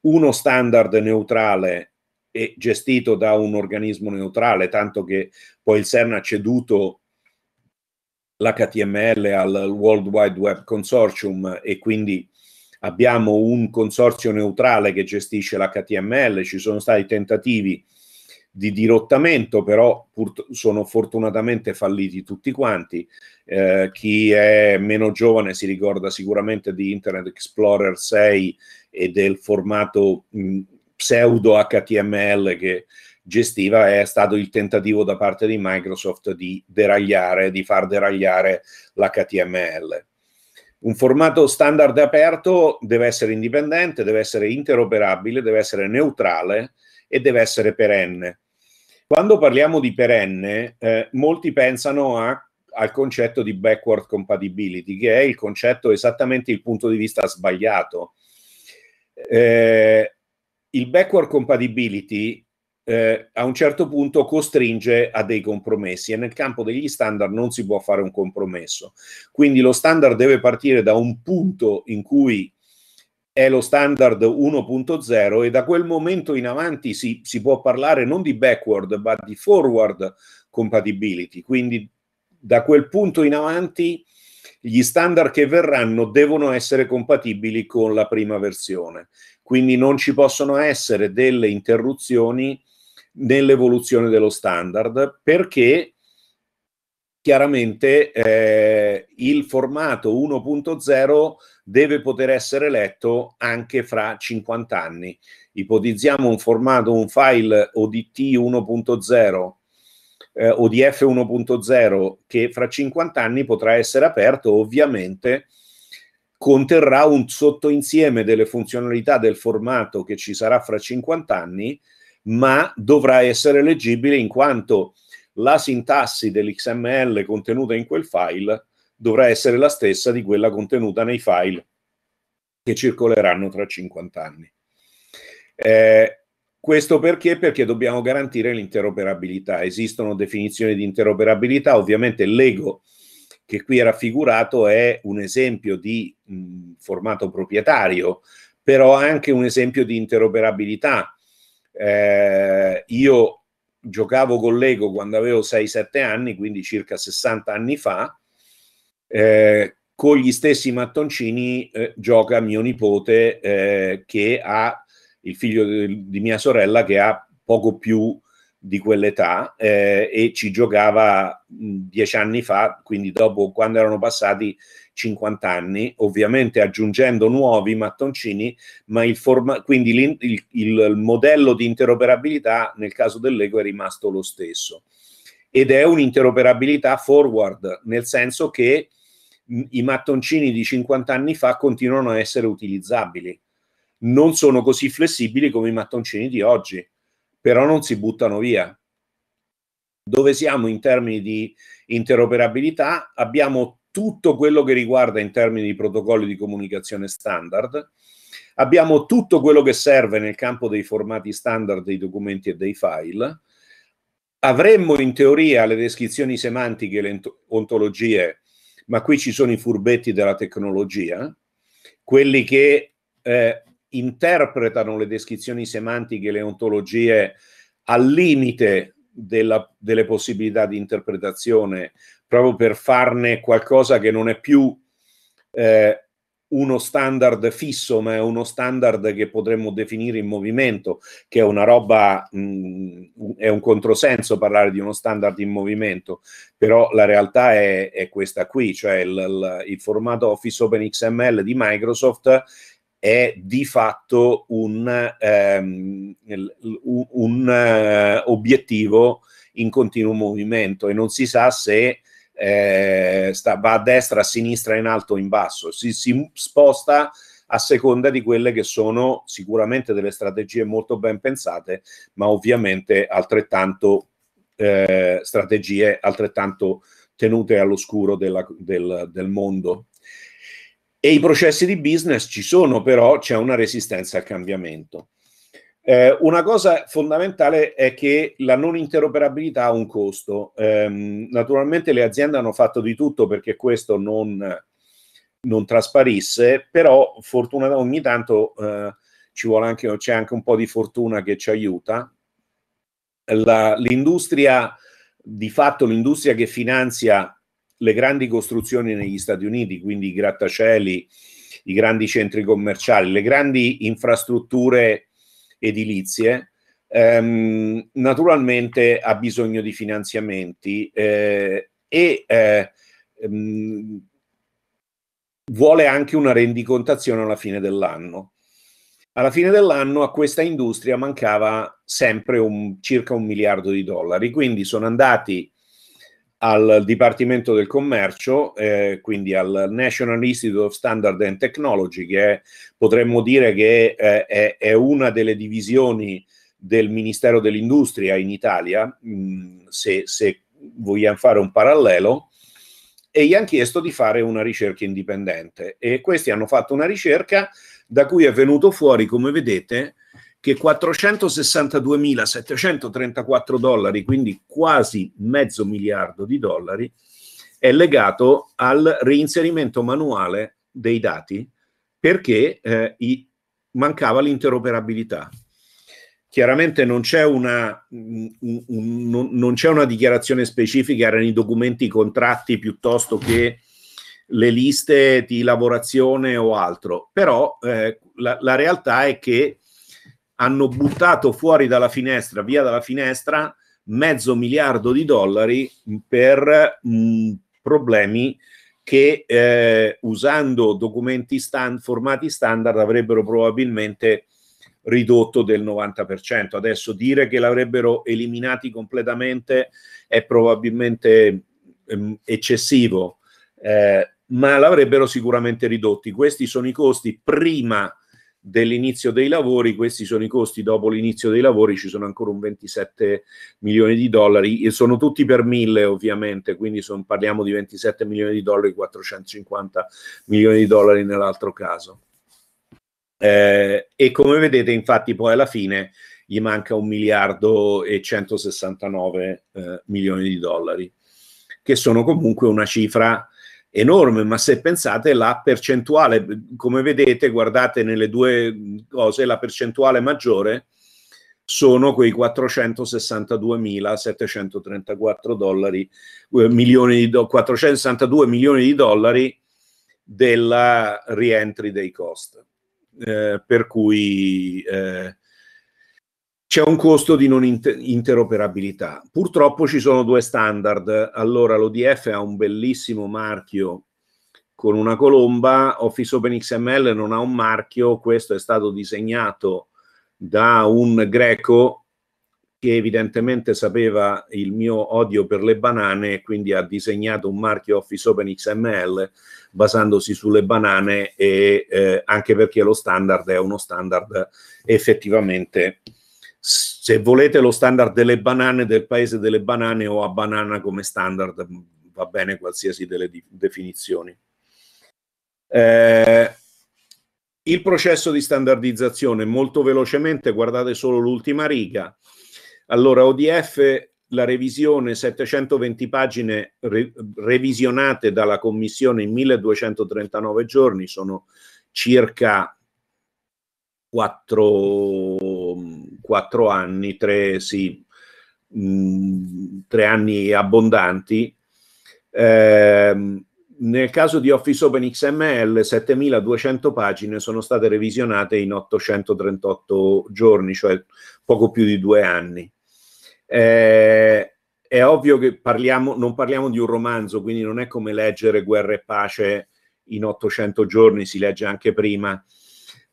uno standard neutrale e gestito da un organismo neutrale, tanto che poi il CERN ha ceduto l'HTML al World Wide Web Consortium e quindi abbiamo un consorzio neutrale che gestisce l'HTML, ci sono stati tentativi di dirottamento, però sono fortunatamente falliti tutti quanti. Eh, chi è meno giovane si ricorda sicuramente di Internet Explorer 6 e del formato mh, pseudo HTML che gestiva è stato il tentativo da parte di Microsoft di deragliare, di far deragliare l'HTML. Un formato standard aperto deve essere indipendente, deve essere interoperabile, deve essere neutrale e deve essere perenne. Quando parliamo di perenne, eh, molti pensano a, al concetto di backward compatibility, che è il concetto esattamente il punto di vista sbagliato. Eh, il backward compatibility eh, a un certo punto costringe a dei compromessi e nel campo degli standard non si può fare un compromesso. Quindi lo standard deve partire da un punto in cui è lo standard 1.0 e da quel momento in avanti si, si può parlare non di backward ma di forward compatibility. Quindi da quel punto in avanti gli standard che verranno devono essere compatibili con la prima versione quindi non ci possono essere delle interruzioni nell'evoluzione dello standard perché chiaramente eh, il formato 1.0 deve poter essere letto anche fra 50 anni. Ipotizziamo un formato, un file ODT 1.0 eh, ODF 1.0 che fra 50 anni potrà essere aperto ovviamente conterrà un sottoinsieme delle funzionalità del formato che ci sarà fra 50 anni, ma dovrà essere leggibile in quanto la sintassi dell'XML contenuta in quel file dovrà essere la stessa di quella contenuta nei file che circoleranno tra 50 anni. Eh, questo perché? Perché dobbiamo garantire l'interoperabilità. Esistono definizioni di interoperabilità, ovviamente l'ego che qui è raffigurato è un esempio di mh, formato proprietario, però anche un esempio di interoperabilità. Eh, io giocavo con Lego quando avevo 6-7 anni, quindi circa 60 anni fa, eh, con gli stessi mattoncini eh, gioca mio nipote eh, che ha il figlio di mia sorella che ha poco più di quell'età eh, e ci giocava dieci anni fa, quindi dopo quando erano passati 50 anni, ovviamente aggiungendo nuovi mattoncini, ma il forma- quindi il, il modello di interoperabilità nel caso dell'ego è rimasto lo stesso. Ed è un'interoperabilità forward, nel senso che i mattoncini di 50 anni fa continuano a essere utilizzabili, non sono così flessibili come i mattoncini di oggi però non si buttano via. Dove siamo in termini di interoperabilità? Abbiamo tutto quello che riguarda in termini di protocolli di comunicazione standard, abbiamo tutto quello che serve nel campo dei formati standard dei documenti e dei file, avremmo in teoria le descrizioni semantiche le ontologie, ma qui ci sono i furbetti della tecnologia, quelli che eh, interpretano le descrizioni semantiche e le ontologie al limite della, delle possibilità di interpretazione, proprio per farne qualcosa che non è più eh, uno standard fisso, ma è uno standard che potremmo definire in movimento, che è una roba, mh, mm, è un controsenso parlare di uno standard in movimento, però la realtà è, è questa qui, cioè il, il, il formato Office Open XML di Microsoft è di fatto un, ehm, un, uh, obiettivo in continuo movimento e non si sa se eh, sta, va a destra, a sinistra, in alto o in basso, si, si, sposta a seconda di quelle che sono sicuramente delle strategie molto ben pensate, ma ovviamente altrettanto eh, strategie altrettanto tenute all'oscuro della, del, del mondo. E i processi di business ci sono, però c'è una resistenza al cambiamento. Eh, una cosa fondamentale è che la non interoperabilità ha un costo. Eh, naturalmente le aziende hanno fatto di tutto perché questo non, non trasparisse, però fortuna ogni tanto eh, ci vuole anche, c'è anche un po' di fortuna che ci aiuta. La, l'industria, di fatto l'industria che finanzia le grandi costruzioni negli Stati Uniti, quindi i grattacieli, i grandi centri commerciali, le grandi infrastrutture edilizie, ehm, naturalmente ha bisogno di finanziamenti eh, e eh, ehm, vuole anche una rendicontazione alla fine dell'anno. Alla fine dell'anno a questa industria mancava sempre un, circa un miliardo di dollari, quindi sono andati al Dipartimento del Commercio, eh, quindi al National Institute of Standard and Technology, che è, potremmo dire che eh, è, è, una delle divisioni del Ministero dell'Industria in Italia, mh, mm, se, se, vogliamo fare un parallelo, e gli hanno chiesto di fare una ricerca indipendente. E questi hanno fatto una ricerca da cui è venuto fuori, come vedete, che 462.734 dollari, quindi quasi mezzo miliardo di dollari, è legato al reinserimento manuale dei dati perché eh, i, mancava l'interoperabilità. Chiaramente non c'è, una, un, mm, mm, un, non, non c'è una dichiarazione specifica, erano i documenti, i contratti piuttosto che le liste di lavorazione o altro, però eh, la, la, realtà è che hanno buttato fuori dalla finestra, via dalla finestra, mezzo miliardo di dollari per mh, mm, problemi che eh, usando documenti stand, formati standard avrebbero probabilmente ridotto del 90%. Adesso dire che l'avrebbero eliminati completamente è probabilmente ehm, eccessivo, eh, ma l'avrebbero sicuramente ridotti. Questi sono i costi prima dell'inizio dei lavori, questi sono i costi dopo l'inizio dei lavori, ci sono ancora un 27 milioni di dollari, e sono tutti per mille ovviamente, quindi son, parliamo di 27 milioni di dollari, 450 milioni di dollari nell'altro caso. Eh, e come vedete infatti poi alla fine gli manca un miliardo e 169 eh, milioni di dollari, che sono comunque una cifra enorme, ma se pensate la percentuale, come vedete, guardate nelle due cose, la percentuale maggiore sono quei 462.734 dollari, eh, milioni di do, 462 milioni di dollari della rientri dei cost. Eh, per cui eh, c'è un costo di non inter- interoperabilità. Purtroppo ci sono due standard. Allora, l'ODF ha un bellissimo marchio con una colomba, Office Open XML non ha un marchio, questo è stato disegnato da un greco che evidentemente sapeva il mio odio per le banane, quindi ha disegnato un marchio Office Open XML basandosi sulle banane e eh, anche perché lo standard è uno standard effettivamente se volete lo standard delle banane del paese delle banane o a banana come standard, va bene qualsiasi delle di- definizioni. Eh, il processo di standardizzazione, molto velocemente, guardate solo l'ultima riga. Allora, ODF, la revisione, 720 pagine re- revisionate dalla Commissione in 1239 giorni, sono circa 4 Mm, quattro anni, tre, sì, mh, mm, tre anni abbondanti. Eh, nel caso di Office Open XML, 7200 pagine sono state revisionate in 838 giorni, cioè poco più di due anni. Eh, è ovvio che parliamo, non parliamo di un romanzo, quindi non è come leggere Guerra e Pace in 800 giorni, si legge anche prima.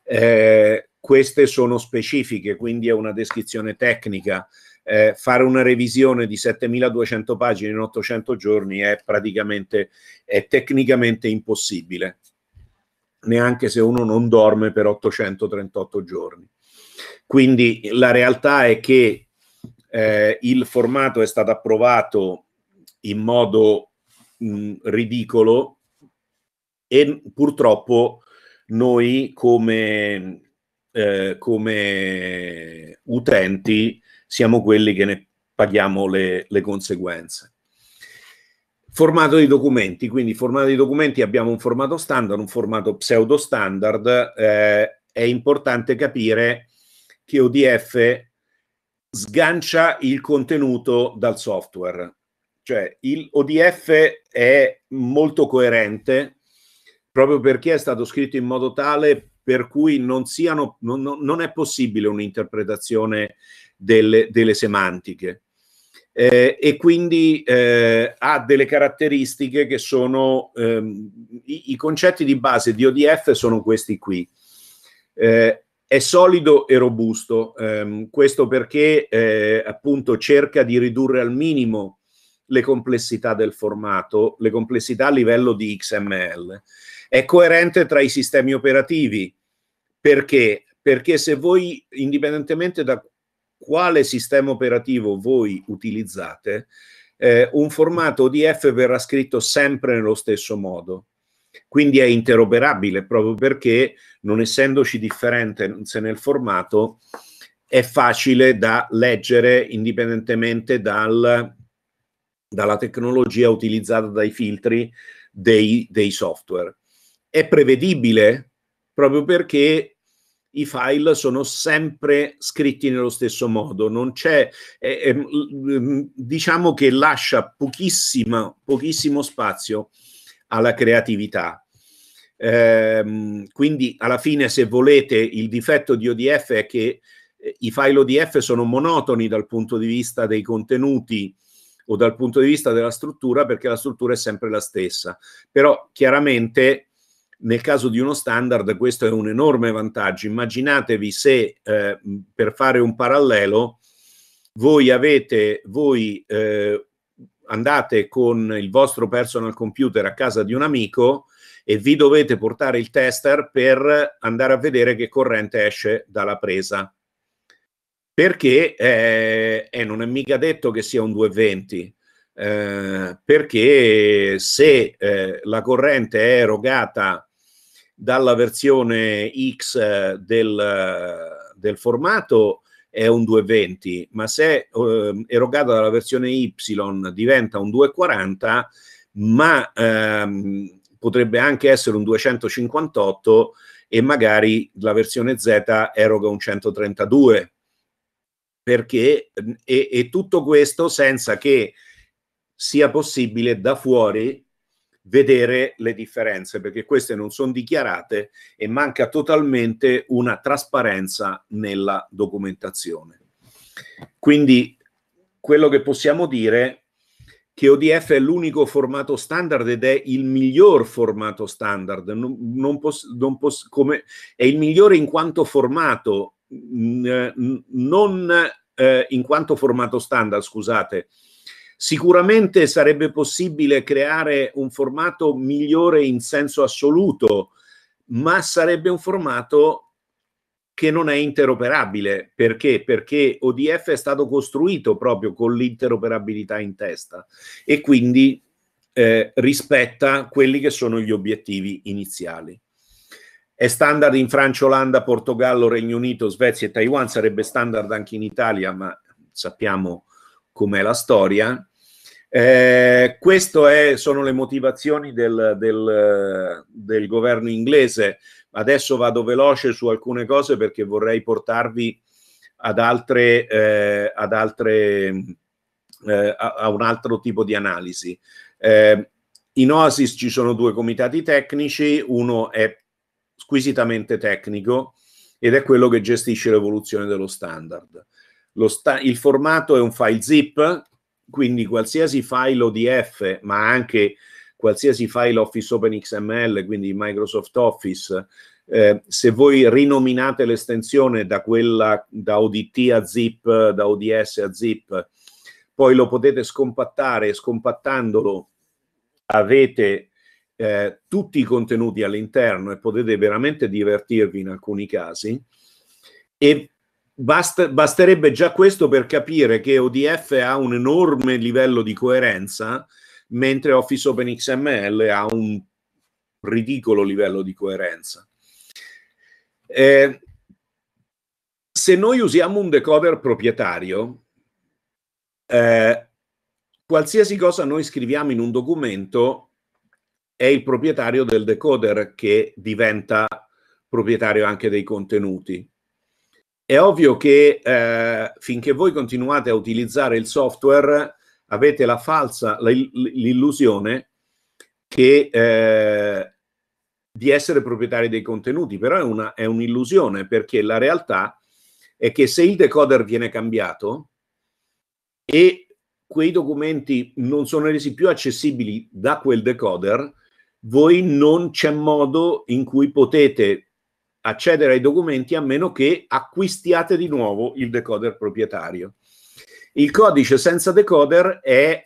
Eh, queste sono specifiche, quindi è una descrizione tecnica. Eh, fare una revisione di 7200 pagine in 800 giorni è praticamente, è tecnicamente impossibile, neanche se uno non dorme per 838 giorni. Quindi la realtà è che eh, il formato è stato approvato in modo mh, mm, ridicolo e purtroppo noi come eh, come utenti siamo quelli che ne paghiamo le, le conseguenze. Formato di documenti, quindi formato di documenti abbiamo un formato standard, un formato pseudo standard, eh, è importante capire che ODF sgancia il contenuto dal software, cioè il ODF è molto coerente proprio perché è stato scritto in modo tale per cui non, siano, non, non è possibile un'interpretazione delle, delle semantiche. Eh, e quindi eh, ha delle caratteristiche che sono ehm, i, i, concetti di base di ODF sono questi qui. Eh, è solido e robusto, ehm, questo perché eh, appunto cerca di ridurre al minimo le complessità del formato, le complessità a livello di XML. È coerente tra i sistemi operativi. Perché? Perché se voi, indipendentemente da quale sistema operativo voi utilizzate, eh, un formato ODF verrà scritto sempre nello stesso modo. Quindi è interoperabile proprio perché, non essendoci differenze nel formato, è facile da leggere indipendentemente dal, dalla tecnologia utilizzata dai filtri dei, dei software. È prevedibile proprio perché i file sono sempre scritti nello stesso modo, non c'è, è, è, diciamo che lascia pochissimo, pochissimo spazio alla creatività. Ehm, quindi alla fine se volete il difetto di ODF è che eh, i file ODF sono monotoni dal punto di vista dei contenuti o dal punto di vista della struttura perché la struttura è sempre la stessa. Però chiaramente nel caso di uno standard questo è un enorme vantaggio. Immaginatevi se eh, per fare un parallelo voi avete voi eh, andate con il vostro personal computer a casa di un amico e vi dovete portare il tester per andare a vedere che corrente esce dalla presa perché eh, eh, non è mica detto che sia un 220, eh, perché se eh, la corrente è erogata dalla versione X eh, del, del formato è un 220, ma se eh, erogata dalla versione Y diventa un 240, ma ehm, potrebbe anche essere un 258 e magari la versione Z eroga un 132 perché e, e tutto questo senza che sia possibile da fuori vedere le differenze perché queste non sono dichiarate e manca totalmente una trasparenza nella documentazione. Quindi quello che possiamo dire è che ODF è l'unico formato standard ed è il miglior formato standard, non, non pos, non pos, come, è il migliore in quanto formato non eh, in quanto formato standard, scusate. Sicuramente sarebbe possibile creare un formato migliore in senso assoluto, ma sarebbe un formato che non è interoperabile. Perché? Perché ODF è stato costruito proprio con l'interoperabilità in testa e quindi eh, rispetta quelli che sono gli obiettivi iniziali. È standard in Francia, Olanda, Portogallo, Regno Unito, Svezia e Taiwan, sarebbe standard anche in Italia, ma sappiamo com'è la storia. Eh, queste sono le motivazioni del, del, del, governo inglese. Adesso vado veloce su alcune cose perché vorrei portarvi ad altre, eh, ad altre eh, a, a, un altro tipo di analisi. Eh, in Oasis ci sono due comitati tecnici, uno è squisitamente tecnico ed è quello che gestisce l'evoluzione dello standard. Sta il formato è un file zip, quindi qualsiasi file ODF, ma anche qualsiasi file Office Open XML, quindi Microsoft Office, eh, se voi rinominate l'estensione da quella da ODT a zip, da ODS a zip, poi lo potete scompattare e scompattandolo avete eh, tutti i contenuti all'interno e potete veramente divertirvi in alcuni casi. E bast- basterebbe già questo per capire che ODF ha un enorme livello di coerenza, mentre Office Open XML ha un ridicolo livello di coerenza. Eh, se noi usiamo un decoder proprietario, eh, qualsiasi cosa noi scriviamo in un documento è il proprietario del decoder che diventa proprietario anche dei contenuti. È ovvio che eh, finché voi continuate a utilizzare il software avete la falsa, l'illusione che, eh, di essere proprietari dei contenuti, però è, una, è un'illusione perché la realtà è che se il decoder viene cambiato e quei documenti non sono resi più accessibili da quel decoder, voi non c'è modo in cui potete accedere ai documenti a meno che acquistiate di nuovo il decoder proprietario. Il codice senza decoder è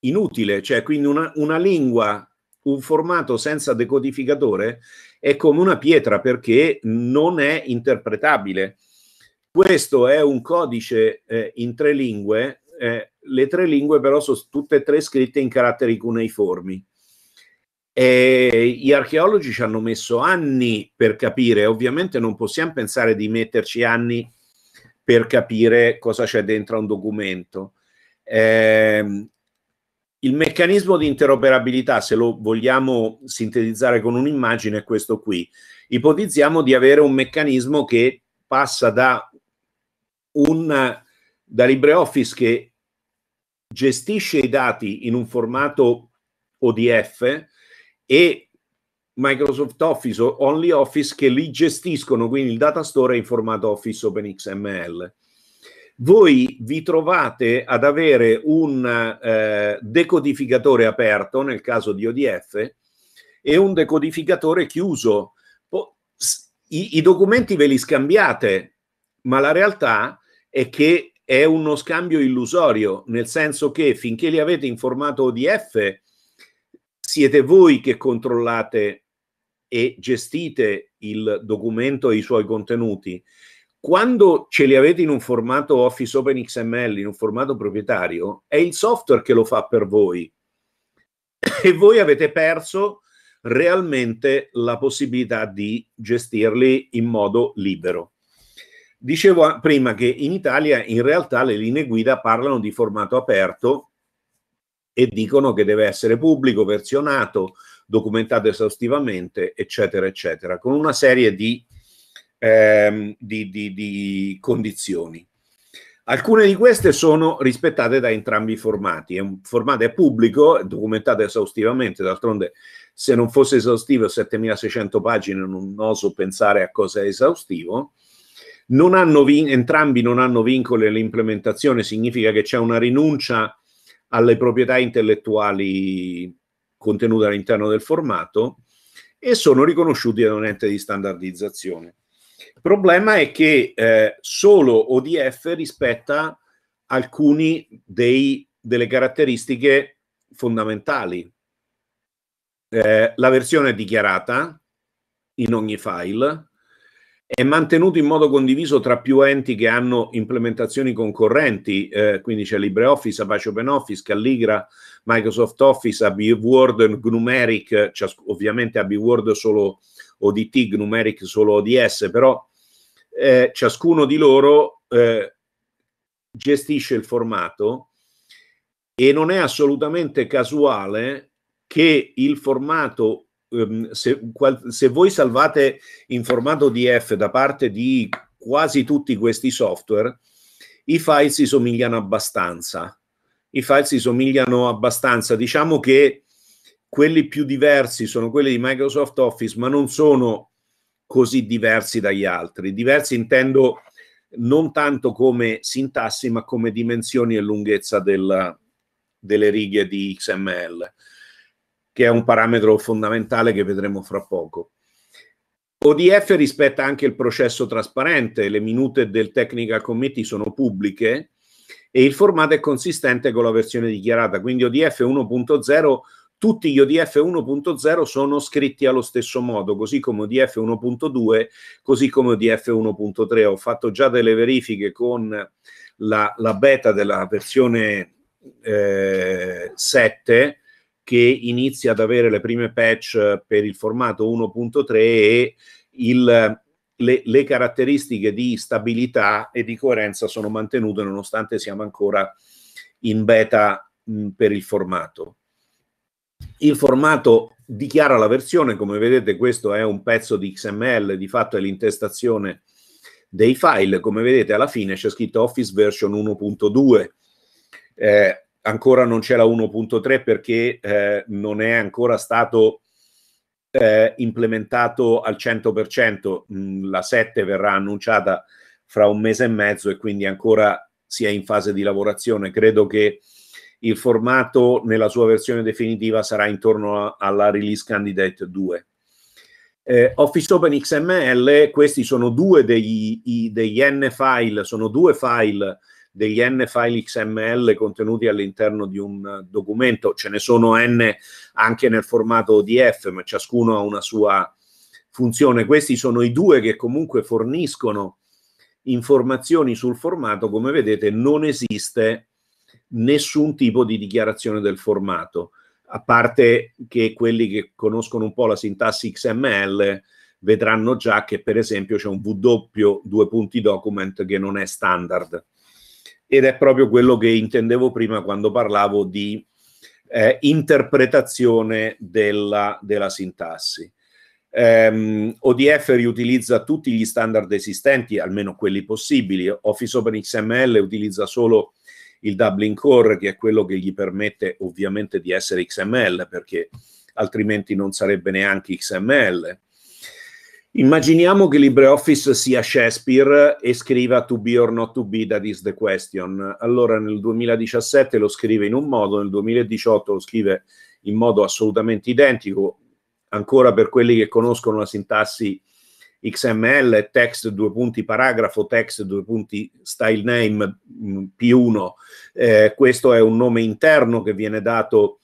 inutile, cioè quindi una, una lingua, un formato senza decodificatore è come una pietra perché non è interpretabile. Questo è un codice eh, in tre lingue, eh, le tre lingue però sono tutte e tre scritte in caratteri cuneiformi e gli archeologi ci hanno messo anni per capire, ovviamente non possiamo pensare di metterci anni per capire cosa c'è dentro un documento. Eh, il meccanismo di interoperabilità, se lo vogliamo sintetizzare con un'immagine, è questo qui. Ipotizziamo di avere un meccanismo che passa da, un, da LibreOffice che gestisce i dati in un formato ODF e Microsoft Office o Only Office che li gestiscono, quindi il data store è in formato Office Open XML. Voi vi trovate ad avere un eh, decodificatore aperto, nel caso di ODF, e un decodificatore chiuso. I, I documenti ve li scambiate, ma la realtà è che è uno scambio illusorio, nel senso che finché li avete in formato ODF, siete voi che controllate e gestite il documento e i suoi contenuti. Quando ce li avete in un formato Office Open XML, in un formato proprietario, è il software che lo fa per voi. E voi avete perso realmente la possibilità di gestirli in modo libero. Dicevo prima che in Italia in realtà le linee guida parlano di formato aperto e dicono che deve essere pubblico, versionato, documentato esaustivamente, eccetera, eccetera, con una serie di, ehm, di, di, di condizioni. Alcune di queste sono rispettate da entrambi i formati. Un formato è pubblico, documentato esaustivamente, d'altronde se non fosse esaustivo 7600 pagine non oso pensare a cosa è esaustivo. Non vin- entrambi non hanno vincoli all'implementazione, significa che c'è una rinuncia alle proprietà intellettuali contenute all'interno del formato e sono riconosciuti da un ente di standardizzazione. Il problema è che eh, solo ODF rispetta alcune delle caratteristiche fondamentali. Eh, la versione dichiarata in ogni file, è mantenuto in modo condiviso tra più enti che hanno implementazioni concorrenti, eh, quindi c'è LibreOffice, Apache OpenOffice, Calligra, Microsoft Office, AB Word, Gnumeric, cioè, ovviamente AB Word solo ODT, Gnumeric solo ODS, però eh, ciascuno di loro eh, gestisce il formato e non è assolutamente casuale che il formato Ehm, se, se, voi salvate in formato DF da parte di quasi tutti questi software, i file si somigliano abbastanza. I file si somigliano abbastanza. Diciamo che quelli più diversi sono quelli di Microsoft Office, ma non sono così diversi dagli altri. Diversi intendo non tanto come sintassi, ma come dimensioni e lunghezza del, delle righe di XML che è un parametro fondamentale che vedremo fra poco. ODF rispetta anche il processo trasparente, le minute del Technical Committee sono pubbliche e il formato è consistente con la versione dichiarata, quindi ODF 1.0 tutti gli ODF 1.0 sono scritti allo stesso modo, così come ODF 1.2, così come ODF 1.3. Ho fatto già delle verifiche con la, la beta della versione eh, 7 che inizia ad avere le prime patch eh, per il formato 1.3 e il, le, le, caratteristiche di stabilità e di coerenza sono mantenute nonostante siamo ancora in beta mh, mm, per il formato. Il formato dichiara la versione, come vedete questo è un pezzo di XML, di fatto è l'intestazione dei file, come vedete alla fine c'è scritto Office version 1.2. Eh, ancora non c'è la 1.3 perché eh, non è ancora stato eh, implementato al 100%, mm, la 7 verrà annunciata fra un mese e mezzo e quindi ancora si è in fase di lavorazione. Credo che il formato nella sua versione definitiva sarà intorno a, alla release candidate 2. Eh, Office Open XML, questi sono due degli, i, degli N file, sono due file degli n file XML contenuti all'interno di un eh, documento, ce ne sono n anche nel formato ODF, ma ciascuno ha una sua funzione. Questi sono i due che comunque forniscono informazioni sul formato, come vedete non esiste nessun tipo di dichiarazione del formato, a parte che quelli che conoscono un po' la sintassi XML vedranno già che per esempio c'è un W due punti document che non è standard ed è proprio quello che intendevo prima quando parlavo di eh, interpretazione della, della sintassi. Um, ehm, ODF riutilizza tutti gli standard esistenti, almeno quelli possibili. Office Open XML utilizza solo il Dublin Core, che è quello che gli permette ovviamente di essere XML, perché altrimenti non sarebbe neanche XML. Immaginiamo che LibreOffice sia Shakespeare e scriva to be or not to be, that is the question. Allora nel 2017 lo scrive in un modo, nel 2018 lo scrive in modo assolutamente identico, ancora per quelli che conoscono la sintassi XML, text due punti paragrafo, text due punti style name mm, P1. Eh, questo è un nome interno che viene dato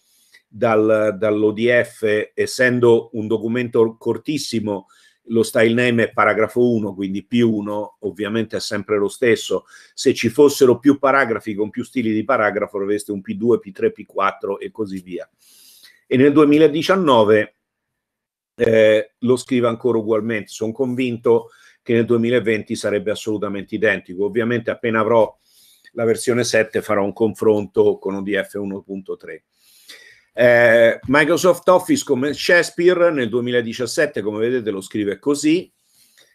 dal, dall'ODF, essendo un documento cortissimo lo style name è paragrafo 1, quindi P1 ovviamente è sempre lo stesso. Se ci fossero più paragrafi con più stili di paragrafo avreste un P2, P3, P4 e così via. E nel 2019 eh, lo scrivo ancora ugualmente. Sono convinto che nel 2020 sarebbe assolutamente identico. Ovviamente appena avrò la versione 7 farò un confronto con ODF 1.3. Eh, Microsoft Office come Shakespeare nel 2017, come vedete, lo scrive così.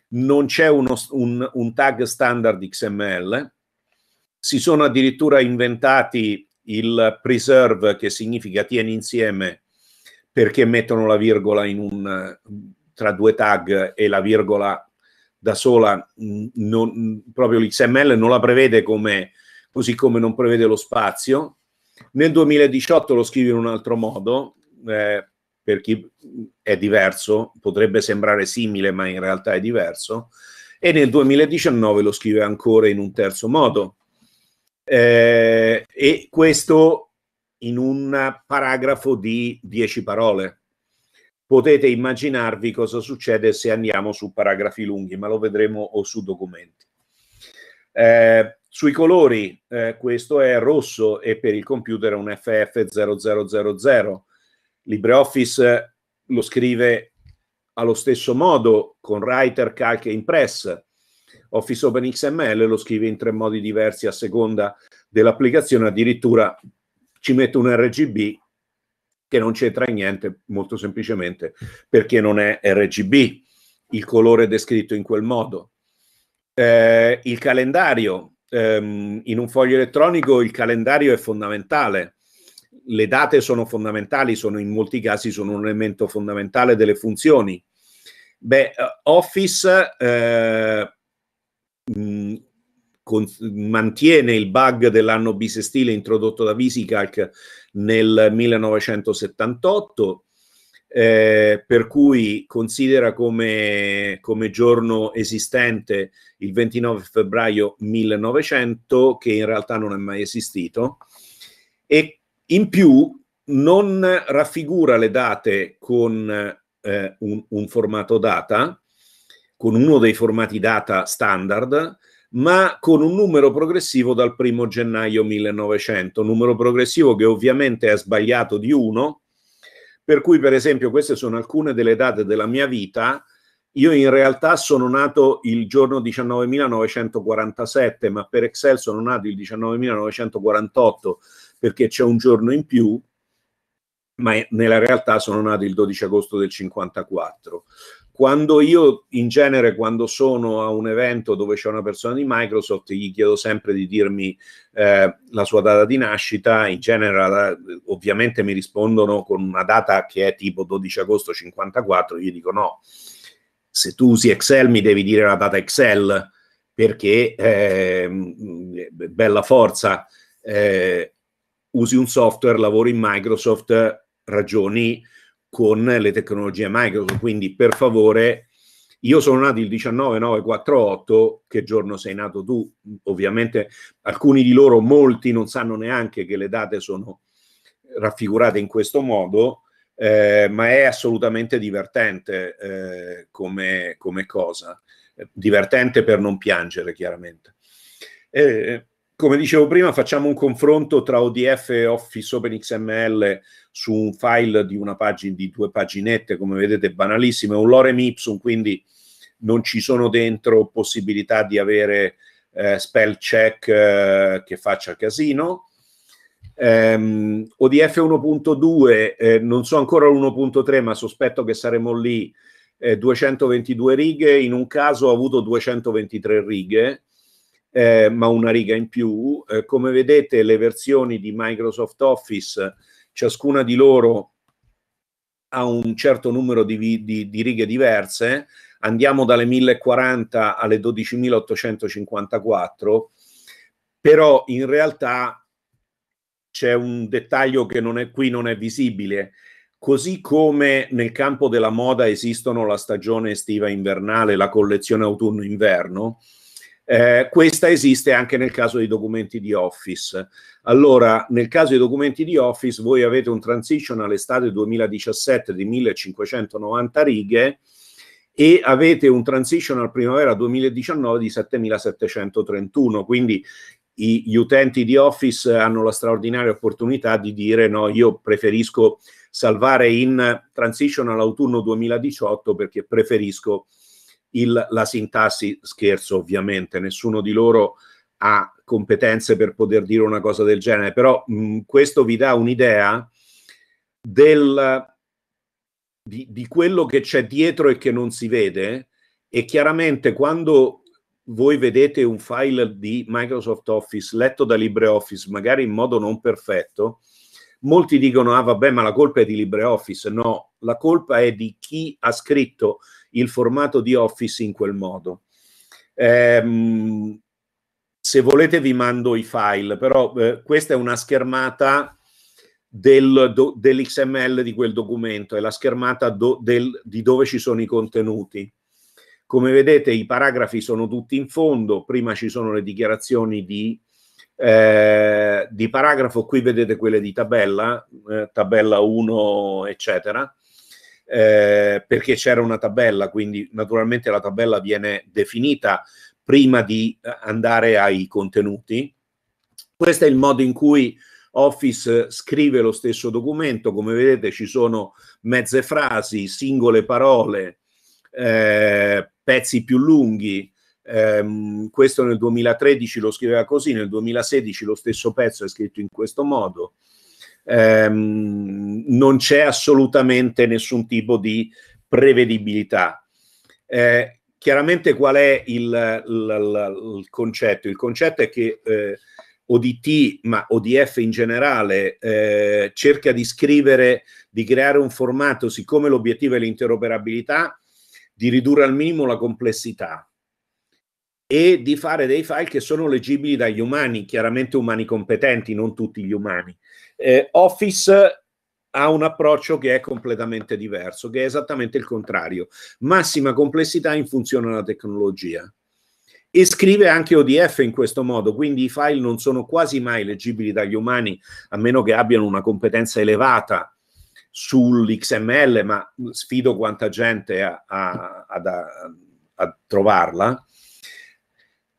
Non c'è uno, un, un tag standard XML. Si sono addirittura inventati il preserve, che significa tieni insieme, perché mettono la virgola in un, tra due tag e la virgola da sola, mm, non, mm, proprio l'XML non la prevede come, così come non prevede lo spazio. Nel 2018 lo scrivi in un altro modo, eh, per chi è diverso, potrebbe sembrare simile, ma in realtà è diverso, e nel 2019 lo scrive ancora in un terzo modo. Eh, e questo in un paragrafo di dieci parole. Potete immaginarvi cosa succede se andiamo su paragrafi lunghi, ma lo vedremo o su documenti. Eh, sui colori, eh, questo è rosso e per il computer è un FF0000. LibreOffice eh, lo scrive allo stesso modo con Writer, Calc e Impress. Office Open XML lo scrive in tre modi diversi a seconda dell'applicazione, addirittura ci mette un RGB che non c'entra in niente, molto semplicemente perché non è RGB il colore descritto in quel modo. Eh, il calendario ehm, in un foglio elettronico il calendario è fondamentale, le date sono fondamentali, sono, in molti casi sono un elemento fondamentale delle funzioni. Beh, eh, Office eh, mm, con, mantiene il bug dell'anno bisestile introdotto da VisiCalc nel 1978 eh, per cui considera come, come, giorno esistente il 29 febbraio 1900, che in realtà non è mai esistito, e in più non raffigura le date con eh, un, un formato data, con uno dei formati data standard, ma con un numero progressivo dal 1 gennaio 1900, numero progressivo che ovviamente è sbagliato di 1 per cui, per esempio, queste sono alcune delle date della mia vita. Io in realtà sono nato il giorno 19.947, ma per Excel sono nato il 19.948 perché c'è un giorno in più, ma nella realtà sono nato il 12 agosto del 54. Quando io in genere quando sono a un evento dove c'è una persona di Microsoft gli chiedo sempre di dirmi eh, la sua data di nascita, in genere ovviamente mi rispondono con una data che è tipo 12 agosto 54, io dico no, se tu usi Excel mi devi dire la data Excel perché eh, bella forza, eh, usi un software, lavori in Microsoft, ragioni con le tecnologie Microsoft. Quindi per favore, io sono nato il 19948, che giorno sei nato tu? Ovviamente alcuni di loro, molti, non sanno neanche che le date sono raffigurate in questo modo. Eh, ma è assolutamente divertente eh, come, come, cosa. Divertente per non piangere, chiaramente. Eh, come dicevo prima, facciamo un confronto tra ODF e Office Open XML su un file di, una pagina, di due paginette, come vedete, banalissimo. È un lorem ipsum, quindi non ci sono dentro possibilità di avere eh, spell check eh, che faccia casino. Um, ODF 1.2, eh, non so ancora l'1.3, ma sospetto che saremo lì. 222 eh, righe, in un caso ha avuto 223 righe eh, ma una riga in più. Eh, come vedete le versioni di Microsoft Office, ciascuna di loro ha un certo numero di, di, di righe diverse, andiamo dalle 1040 alle 12854, però in realtà c'è un dettaglio che non è, qui non è visibile, Così come nel campo della moda esistono la stagione estiva invernale, la collezione autunno-inverno, eh, questa esiste anche nel caso dei documenti di Office. Allora, nel caso dei documenti di Office, voi avete un transition all'estate 2017 di 1590 righe e avete un transition al primavera 2019 di 7731, quindi i, gli utenti di Office hanno la straordinaria opportunità di dire no, io preferisco salvare in transition all'autunno 2018 perché preferisco eh, il, la sintassi scherzo ovviamente, nessuno di loro ha competenze per poter dire una cosa del genere, però mh, mm, questo vi dà un'idea del, di, di, quello che c'è dietro e che non si vede e chiaramente quando voi vedete un file di Microsoft Office letto da LibreOffice, magari in modo non perfetto, molti dicono, ah vabbè, ma la colpa è di LibreOffice. No, la colpa è di chi ha scritto il formato di Office in quel modo. Eh, se volete vi mando i file, però eh, questa è una schermata del, do, dell'XML di quel documento, è la schermata do, del, di dove ci sono i contenuti. Come vedete i paragrafi sono tutti in fondo, prima ci sono le dichiarazioni di, eh, di paragrafo, qui vedete quelle di tabella, eh, tabella 1, eccetera eh, perché c'era una tabella, quindi naturalmente la tabella viene definita prima di eh, andare ai contenuti. Questo è il modo in cui Office eh, scrive lo stesso documento, come vedete ci sono mezze frasi, singole parole, eh, pezzi più lunghi. Eh, questo nel 2013 lo scriveva così, nel 2016 lo stesso pezzo è scritto in questo modo ehm, non c'è assolutamente nessun tipo di prevedibilità. Eh, chiaramente qual è il, il, il, concetto? Il concetto è che eh, ODT, ma ODF in generale, eh, cerca di scrivere, di creare un formato, siccome l'obiettivo è l'interoperabilità, di ridurre al minimo la complessità e di fare dei file che sono leggibili dagli umani, chiaramente umani competenti, non tutti gli umani. Eh, Office ha un approccio che è completamente diverso, che è esattamente il contrario. Massima complessità in funzione della tecnologia. E scrive anche ODF in questo modo, quindi i file non sono quasi mai leggibili dagli umani, a meno che abbiano una competenza elevata sull'XML, ma sfido quanta gente a, a, a, a trovarla.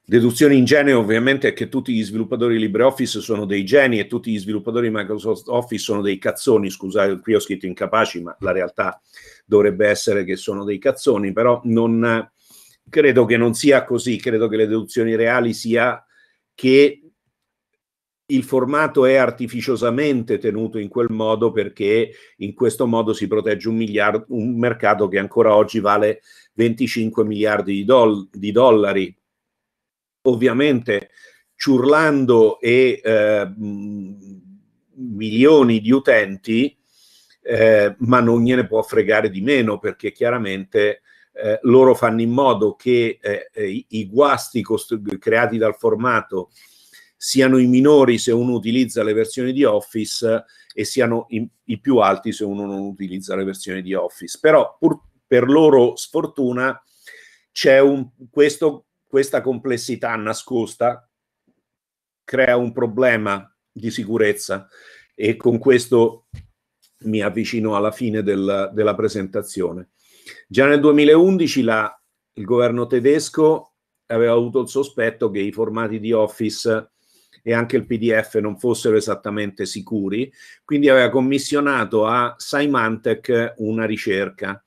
Deduzione in genere ovviamente è che tutti gli sviluppatori LibreOffice sono dei geni e tutti gli sviluppatori Microsoft Office sono dei cazzoni, scusate, qui ho scritto incapaci, ma la realtà dovrebbe essere che sono dei cazzoni, però non, credo che non sia così, credo che le deduzioni reali sia che il formato è artificiosamente tenuto in quel modo perché in questo modo si protegge un, miliardo, un mercato che ancora oggi vale 25 miliardi di, doll- di dollari ovviamente ciurlando e eh, mm, milioni di utenti, eh, ma non gliene può fregare di meno perché chiaramente eh, loro fanno in modo che eh, i, i guasti creati dal formato siano i minori se uno utilizza le versioni di Office e siano i, i più alti se uno non utilizza le versioni di Office. Però pur, per loro sfortuna c'è un, questo questa complessità nascosta crea un problema di sicurezza e con questo mi avvicino alla fine del, della presentazione. Già nel 2011 la, il governo tedesco aveva avuto il sospetto che i formati di Office e anche il PDF non fossero esattamente sicuri, quindi aveva commissionato a Symantec una ricerca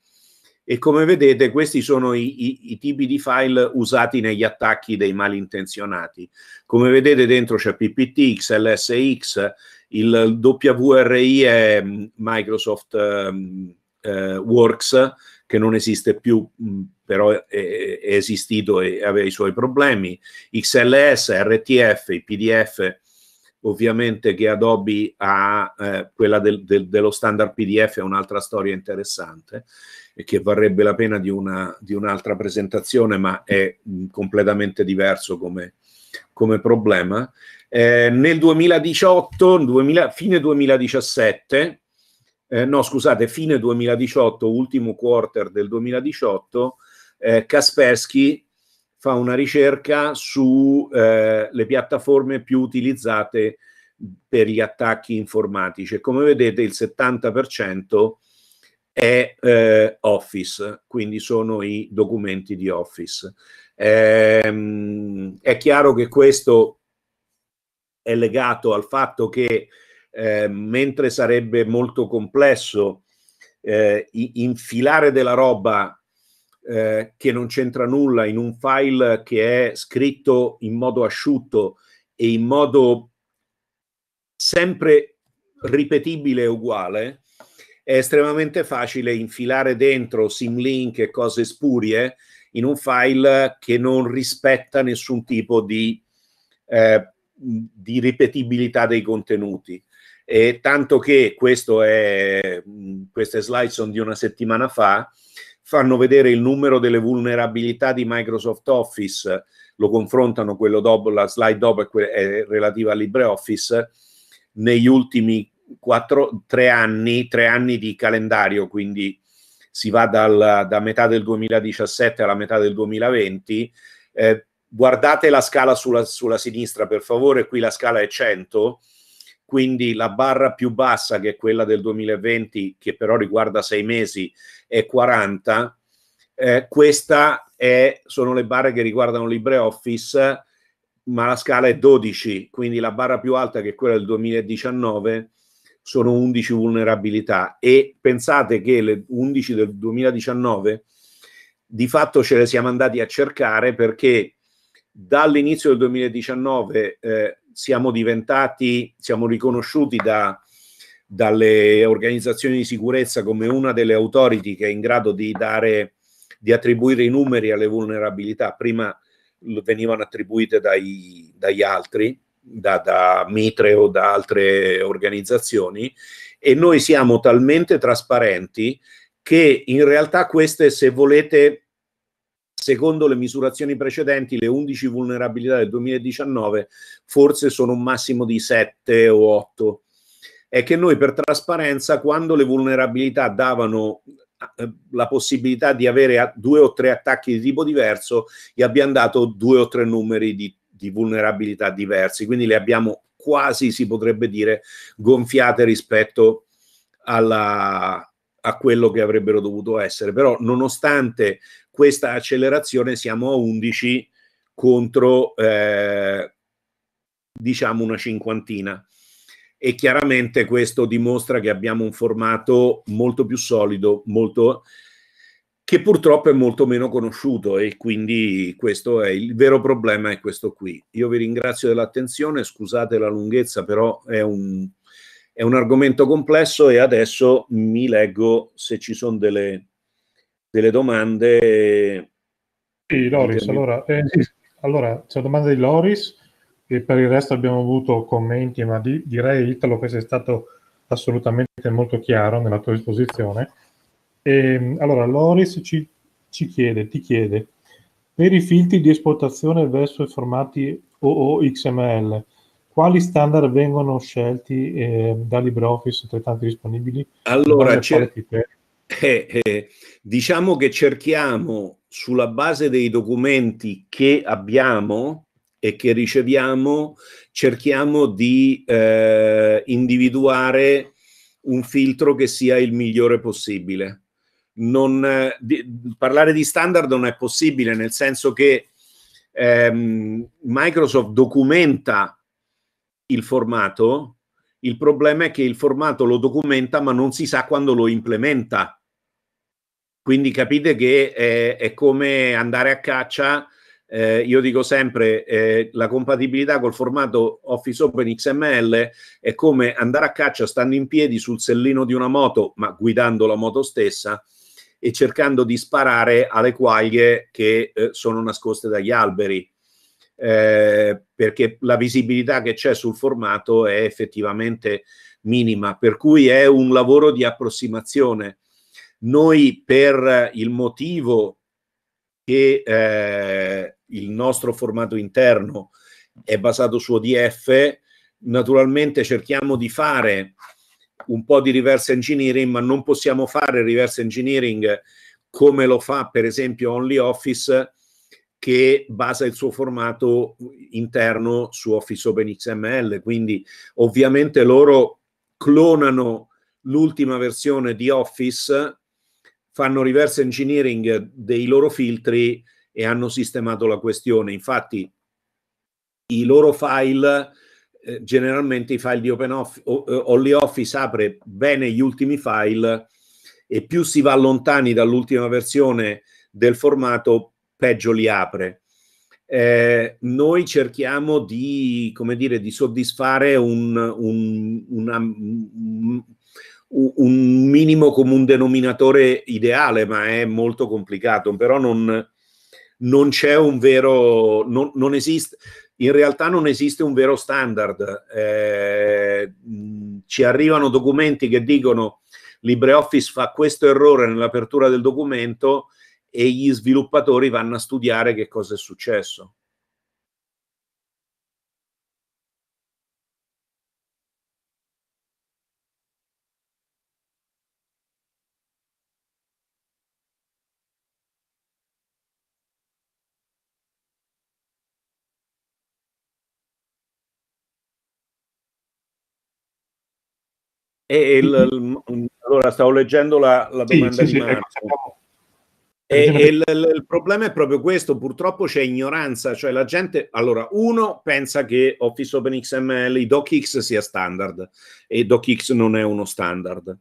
e come vedete questi sono i, i, i, tipi di file usati negli attacchi dei malintenzionati. Come vedete dentro c'è PPT, XLSX, il WRI è mm, Microsoft ehm, eh, Works, che non esiste più, mm, però è, è esistito e aveva i suoi problemi, XLS, RTF, PDF ovviamente che Adobe ha, eh, quella del, del, dello standard PDF è un'altra storia interessante e che varrebbe la pena di, una, di un'altra presentazione, ma è mh, mm, completamente diverso come, come problema. Eh, nel 2018, 2000, fine 2017, eh, no scusate, fine 2018, ultimo quarter del 2018, eh, Kaspersky fa una ricerca sulle eh, piattaforme più utilizzate per gli attacchi informatici e come vedete il 70% è eh, Office, quindi sono i documenti di Office. Ehm, è chiaro che questo è legato al fatto che eh, mentre sarebbe molto complesso eh, infilare della roba eh, che non c'entra nulla in un file che è scritto in modo asciutto e in modo sempre ripetibile e uguale, è estremamente facile infilare dentro simlink e cose spurie in un file che non rispetta nessun tipo di, eh, di ripetibilità dei contenuti. E tanto che è, queste slide sono di una settimana fa, fanno vedere il numero delle vulnerabilità di Microsoft Office, lo confrontano quello dopo, la slide dopo è, que- è relativa a LibreOffice, negli ultimi quattro, tre anni, tre anni di calendario, quindi si va dal, da metà del 2017 alla metà del 2020. Eh, guardate la scala sulla, sulla sinistra, per favore, qui la scala è 100, quindi la barra più bassa che è quella del 2020 che però riguarda sei mesi è 40 eh, questa è, sono le barre che riguardano LibreOffice ma la scala è 12 quindi la barra più alta che è quella del 2019 sono 11 vulnerabilità e pensate che le 11 del 2019 di fatto ce le siamo andati a cercare perché dall'inizio del 2019 eh, siamo diventati, siamo riconosciuti da, dalle organizzazioni di sicurezza come una delle authority che è in grado di dare, di attribuire i numeri alle vulnerabilità. Prima venivano attribuite dai, dagli altri, da, da Mitre o da altre organizzazioni, e noi siamo talmente trasparenti che in realtà queste, se volete, secondo le misurazioni precedenti, le 11 vulnerabilità del 2019 forse sono un massimo di 7 o 8. È che noi per trasparenza, quando le vulnerabilità davano eh, la possibilità di avere due o tre attacchi di tipo diverso, gli abbiamo dato due o tre numeri di, di vulnerabilità diversi, quindi le abbiamo quasi, si potrebbe dire, gonfiate rispetto alla, a quello che avrebbero dovuto essere. Però nonostante questa accelerazione siamo a 11 contro eh, diciamo una cinquantina e chiaramente questo dimostra che abbiamo un formato molto più solido, molto che purtroppo è molto meno conosciuto e quindi questo è il vero problema è questo qui. Io vi ringrazio dell'attenzione, scusate la lunghezza, però è un è un argomento complesso e adesso mi leggo se ci sono delle, delle domande. Sì, Loris, allora, eh, allora c'è la domanda di Loris e per il resto abbiamo avuto commenti, ma di, direi Italo che sei stato assolutamente molto chiaro nella tua esposizione. E, ehm, allora, Loris ci, ci chiede, ti chiede, per i filtri di esportazione verso i formati OOXML, quali standard vengono scelti eh, da LibreOffice tra i tanti disponibili? Allora, cer- eh, eh, diciamo che cerchiamo sulla base dei documenti che abbiamo e che riceviamo, cerchiamo di eh, individuare un filtro che sia il migliore possibile. Non, di, parlare di standard non è possibile, nel senso che ehm, Microsoft documenta il formato, il problema è che il formato lo documenta ma non si sa quando lo implementa. Quindi capite che è, è come andare a caccia. Eh, io dico sempre eh, la compatibilità col formato Office Open XML è come andare a caccia stando in piedi sul sellino di una moto, ma guidando la moto stessa e cercando di sparare alle quaglie che eh, sono nascoste dagli alberi eh, perché la visibilità che c'è sul formato è effettivamente minima, per cui è un lavoro di approssimazione. Noi per il motivo che eh, il nostro formato interno è basato su ODF, naturalmente cerchiamo di fare un po' di reverse engineering, ma non possiamo fare reverse engineering come lo fa per esempio OnlyOffice che basa il suo formato interno su Office Open XML, quindi ovviamente loro clonano l'ultima versione di Office, fanno reverse engineering dei loro filtri e hanno sistemato la questione. Infatti i loro file eh, generalmente i file di Open Office, eh, Only Office apre bene gli ultimi file e più si va lontani dall'ultima versione del formato peggio li apre. Eh, noi cerchiamo di, come dire, di soddisfare un, un, una, un, minimo comune denominatore ideale, ma è molto complicato, però non, non c'è un vero, non, non, esiste, in realtà non esiste un vero standard. Eh, ci arrivano documenti che dicono LibreOffice fa questo errore nell'apertura del documento, e gli sviluppatori vanno a studiare che cosa è successo. E il, allora stavo leggendo la, la domanda sì, sì, di Marco. Sì, ecco, e il, il, problema è proprio questo, purtroppo c'è ignoranza, cioè la gente, allora uno pensa che Office OpenXML, i DocX sia standard e DocX non è uno standard.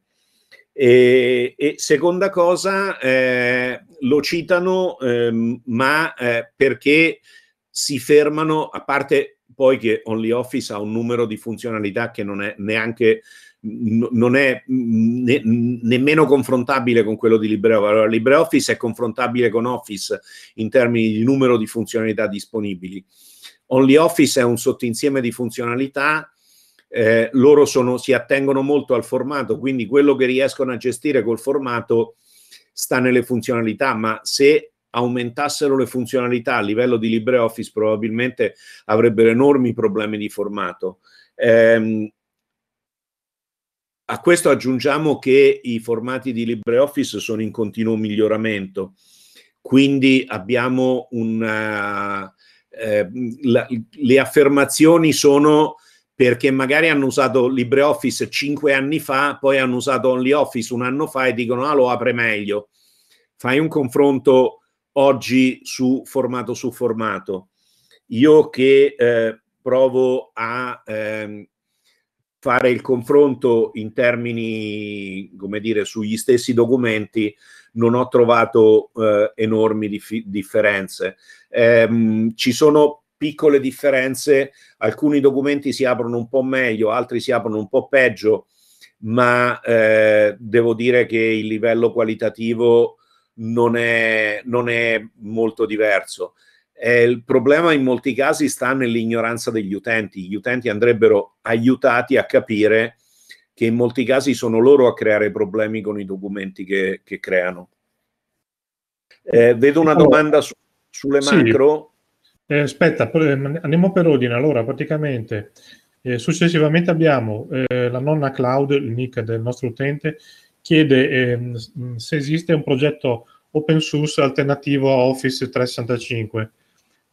E, e seconda cosa, eh, lo citano, eh, ma eh, perché si fermano, a parte poi che OnlyOffice ha un numero di funzionalità che non è neanche non è ne- nemmeno confrontabile con quello di LibreOffice. Allora, LibreOffice è confrontabile con Office in termini di numero di funzionalità disponibili. OnlyOffice è un sottinsieme di funzionalità eh, loro sono, si attengono molto al formato, quindi quello che riescono a gestire col formato sta nelle funzionalità, ma se aumentassero le funzionalità a livello di LibreOffice probabilmente avrebbero enormi problemi di formato. Eh, a questo aggiungiamo che i formati di LibreOffice sono in continuo miglioramento, quindi abbiamo una, eh, le affermazioni sono perché magari hanno usato LibreOffice cinque anni fa, poi hanno usato OnlyOffice un anno fa e dicono ah lo apre meglio. Fai un confronto oggi su formato su formato. Io che eh, provo a ehm, fare il confronto in termini, come dire, sugli stessi documenti, non ho trovato eh, enormi dif- differenze. Ehm, ci sono piccole differenze, alcuni documenti si aprono un po' meglio, altri si aprono un po' peggio, ma eh, devo dire che il livello qualitativo non è, non è molto diverso. Eh, il problema in molti casi sta nell'ignoranza degli utenti. Gli utenti andrebbero aiutati a capire che in molti casi sono loro a creare problemi con i documenti che, che creano. Eh, vedo una domanda su, sulle sì. macro. Eh, aspetta, eh, andiamo per ordine. Allora, praticamente, eh, successivamente abbiamo eh, la nonna cloud, il nick del nostro utente, chiede ehm, se esiste un progetto open source alternativo a Office 365.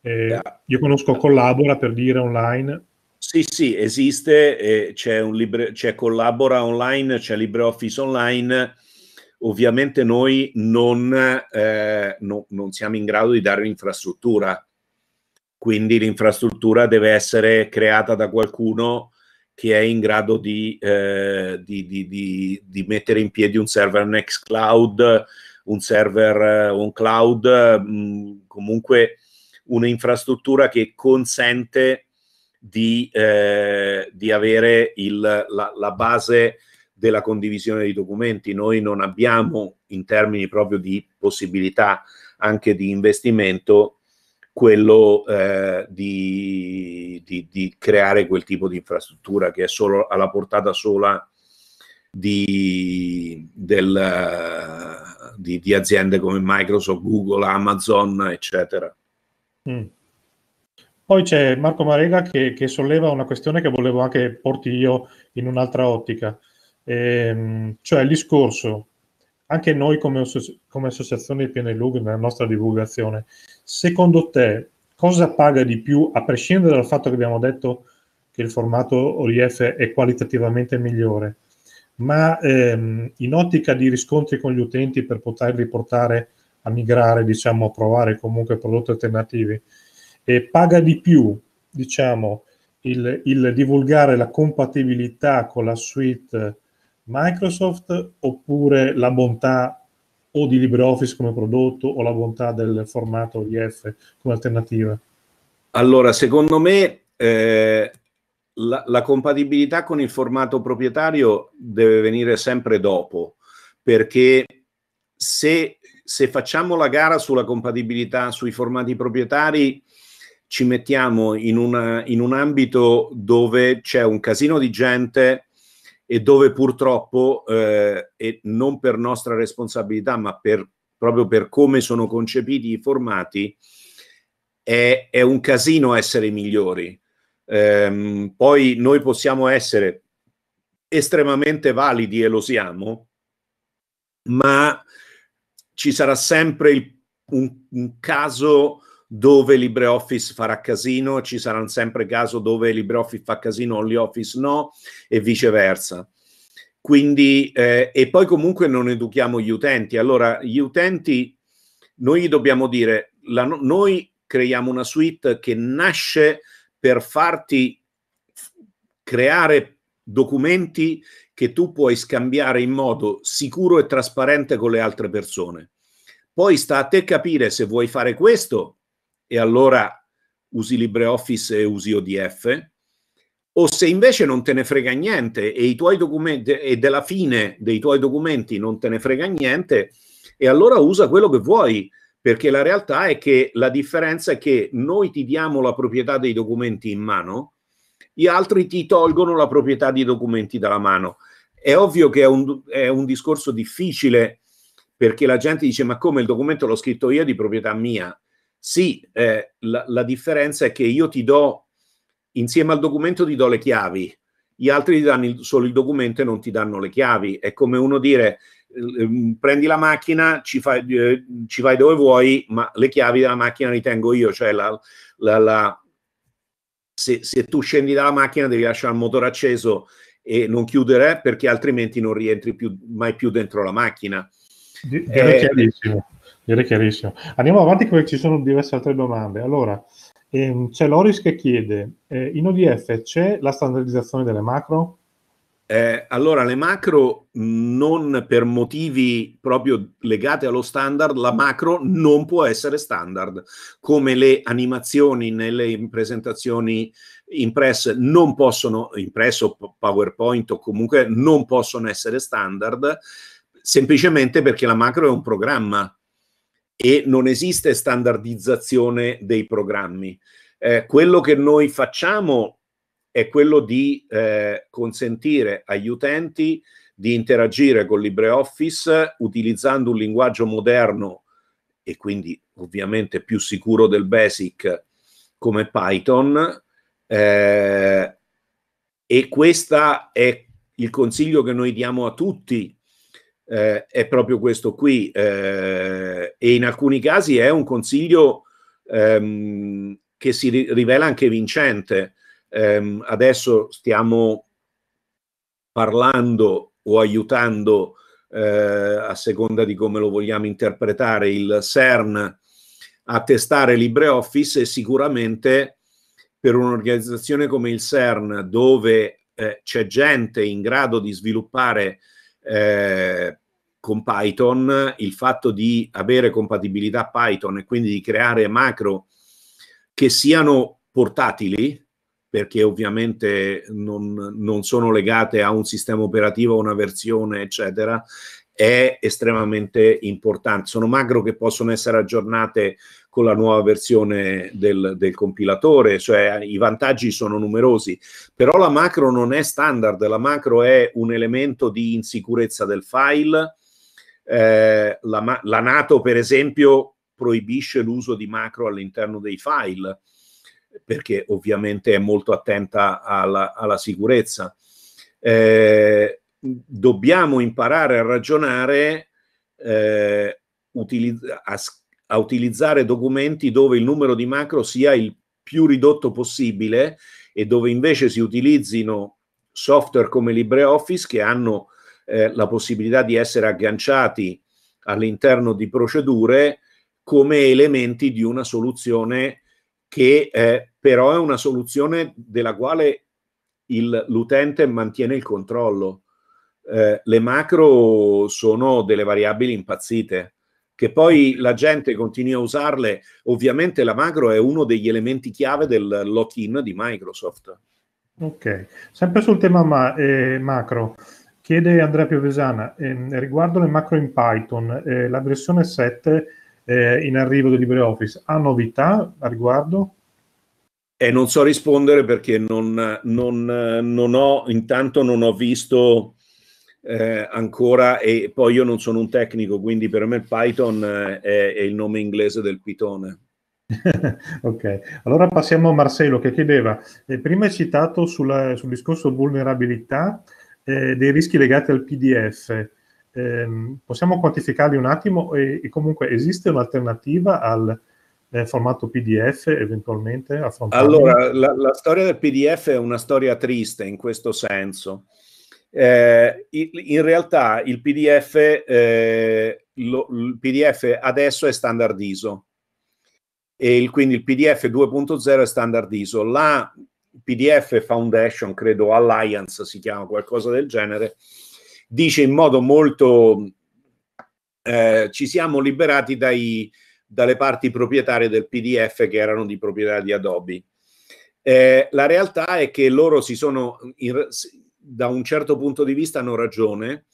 Eh, io conosco Collabora per dire online. Sì, sì, esiste, eh, c'è, un libre, c'è Collabora online, c'è LibreOffice online. Ovviamente noi non, eh, no, non siamo in grado di dare l'infrastruttura, quindi l'infrastruttura deve essere creata da qualcuno che è in grado di, eh, di, di, di, mettere in piedi un server Nextcloud, un server on eh, cloud, mh, mm, comunque un'infrastruttura che consente di, eh, di avere il, la, la, base della condivisione di documenti. Noi non abbiamo, in termini proprio di possibilità anche di investimento, quello eh, di, di, di creare quel tipo di infrastruttura che è solo alla portata sola di, del, di, di, aziende come Microsoft, Google, Amazon, eccetera. Mm. Poi c'è Marco Marega che, che, solleva una questione che volevo anche porti io in un'altra ottica, ehm, cioè il discorso, anche noi come, come associazione di PNLUG nella nostra divulgazione, secondo te cosa paga di più, a prescindere dal fatto che abbiamo detto che il formato ORIF è qualitativamente migliore, ma ehm, in ottica di riscontri con gli utenti per poterli portare a migrare, diciamo, a provare comunque prodotti alternativi. E paga di più, diciamo, il, il divulgare la compatibilità con la suite Microsoft oppure la bontà o di LibreOffice come prodotto o la bontà del formato IF come alternativa? Allora, secondo me eh, la, la, compatibilità con il formato proprietario deve venire sempre dopo, perché se se facciamo la gara sulla compatibilità sui formati proprietari, ci mettiamo in, una, in un ambito dove c'è un casino di gente e dove purtroppo, eh, e non per nostra responsabilità, ma per, proprio per come sono concepiti i formati, è, è un casino essere migliori. Ehm, poi noi possiamo essere estremamente validi e lo siamo, ma ci sarà sempre il, un, un, caso dove LibreOffice farà casino, ci saranno sempre caso dove LibreOffice fa casino, OnlyOffice no, e viceversa. Quindi, eh, e poi comunque non educhiamo gli utenti. Allora, gli utenti, noi gli dobbiamo dire, la, noi creiamo una suite che nasce per farti creare documenti che tu puoi scambiare in modo sicuro e trasparente con le altre persone. Poi sta a te capire se vuoi fare questo e allora usi LibreOffice e usi ODF o se invece non te ne frega niente e, e della fine dei tuoi documenti non te ne frega niente e allora usa quello che vuoi perché la realtà è che la differenza è che noi ti diamo la proprietà dei documenti in mano gli altri ti tolgono la proprietà di documenti dalla mano. È ovvio che è un, è un discorso difficile perché la gente dice ma come il documento l'ho scritto io di proprietà mia? Sì, eh, la, la, differenza è che io ti do, insieme al documento ti do le chiavi, gli altri ti danno il, solo il documento e non ti danno le chiavi. È come uno dire eh, prendi la macchina, ci, fai, eh, ci vai dove vuoi, ma le chiavi della macchina le tengo io, cioè la, la, la se, se tu scendi dalla macchina devi lasciare il motore acceso e non chiudere perché altrimenti non rientri più, mai più dentro la macchina. Direi eh, chiarissimo. Direi chiarissimo. Andiamo avanti perché ci sono diverse altre domande. Allora, ehm, c'è Loris che chiede, eh, in ODF c'è la standardizzazione delle macro? Eh, allora, le macro non per motivi proprio legati allo standard, la macro non può essere standard, come le animazioni nelle presentazioni impresse non possono, impresso PowerPoint o comunque non possono essere standard, semplicemente perché la macro è un programma e non esiste standardizzazione dei programmi. Eh, quello che noi facciamo è quello di eh, consentire agli utenti di interagire con LibreOffice utilizzando un linguaggio moderno e quindi ovviamente più sicuro del basic come Python. Eh, e questo è il consiglio che noi diamo a tutti. Eh, è proprio questo qui eh, e in alcuni casi è un consiglio ehm, che si rivela anche vincente ehm, adesso stiamo parlando o aiutando eh, a seconda di come lo vogliamo interpretare il CERN a testare LibreOffice e sicuramente per un'organizzazione come il CERN dove eh, c'è gente in grado di sviluppare eh, con Python il fatto di avere compatibilità Python e quindi di creare macro che siano portatili perché ovviamente non, non sono legate a un sistema operativo, a una versione, eccetera, è estremamente importante. Sono macro che possono essere aggiornate con la nuova versione del, del, compilatore, cioè eh, i vantaggi sono numerosi, però la macro non è standard, la macro è un elemento di insicurezza del file. Eh, la, la Nato, per esempio, proibisce l'uso di macro all'interno dei file perché ovviamente è molto attenta alla, alla sicurezza. Eh, dobbiamo imparare a ragionare eh, utilizz- a, a utilizzare documenti dove il numero di macro sia il più ridotto possibile e dove invece si utilizzino software come LibreOffice che hanno eh, la possibilità di essere agganciati all'interno di procedure come elementi di una soluzione che eh, però è una soluzione della quale il, l'utente mantiene il controllo. Eh, le macro sono delle variabili impazzite, che poi la gente continua a usarle. Ovviamente la macro è uno degli elementi chiave del lock-in di Microsoft. Ok, sempre sul tema ma- eh, macro, chiede Andrea Piovesana, eh, riguardo le macro in Python, eh, la versione 7 eh, in arrivo di LibreOffice. Ha novità a riguardo? Eh, non so rispondere perché non, non, non ho, intanto non ho visto eh, ancora e poi io non sono un tecnico, quindi per me Python eh, è, è il nome inglese del pitone. ok, allora passiamo a Marcello che chiedeva, eh, prima hai citato sulla, sul discorso vulnerabilità eh, dei rischi legati al PDF ehm, possiamo quantificarli un attimo e, e comunque esiste un'alternativa al eh, formato PDF eventualmente? Allora, la, la, storia del PDF è una storia triste in questo senso. Eh, in realtà il PDF, eh, lo, il PDF adesso è standard ISO, e il, quindi il PDF 2.0 è standard ISO. La PDF Foundation, credo Alliance si chiama, qualcosa del genere, dice in modo molto eh, ci siamo liberati dai, dalle parti proprietarie del PDF che erano di proprietà di Adobe. Eh, la realtà è che loro si sono, in, da un certo punto di vista, hanno ragione,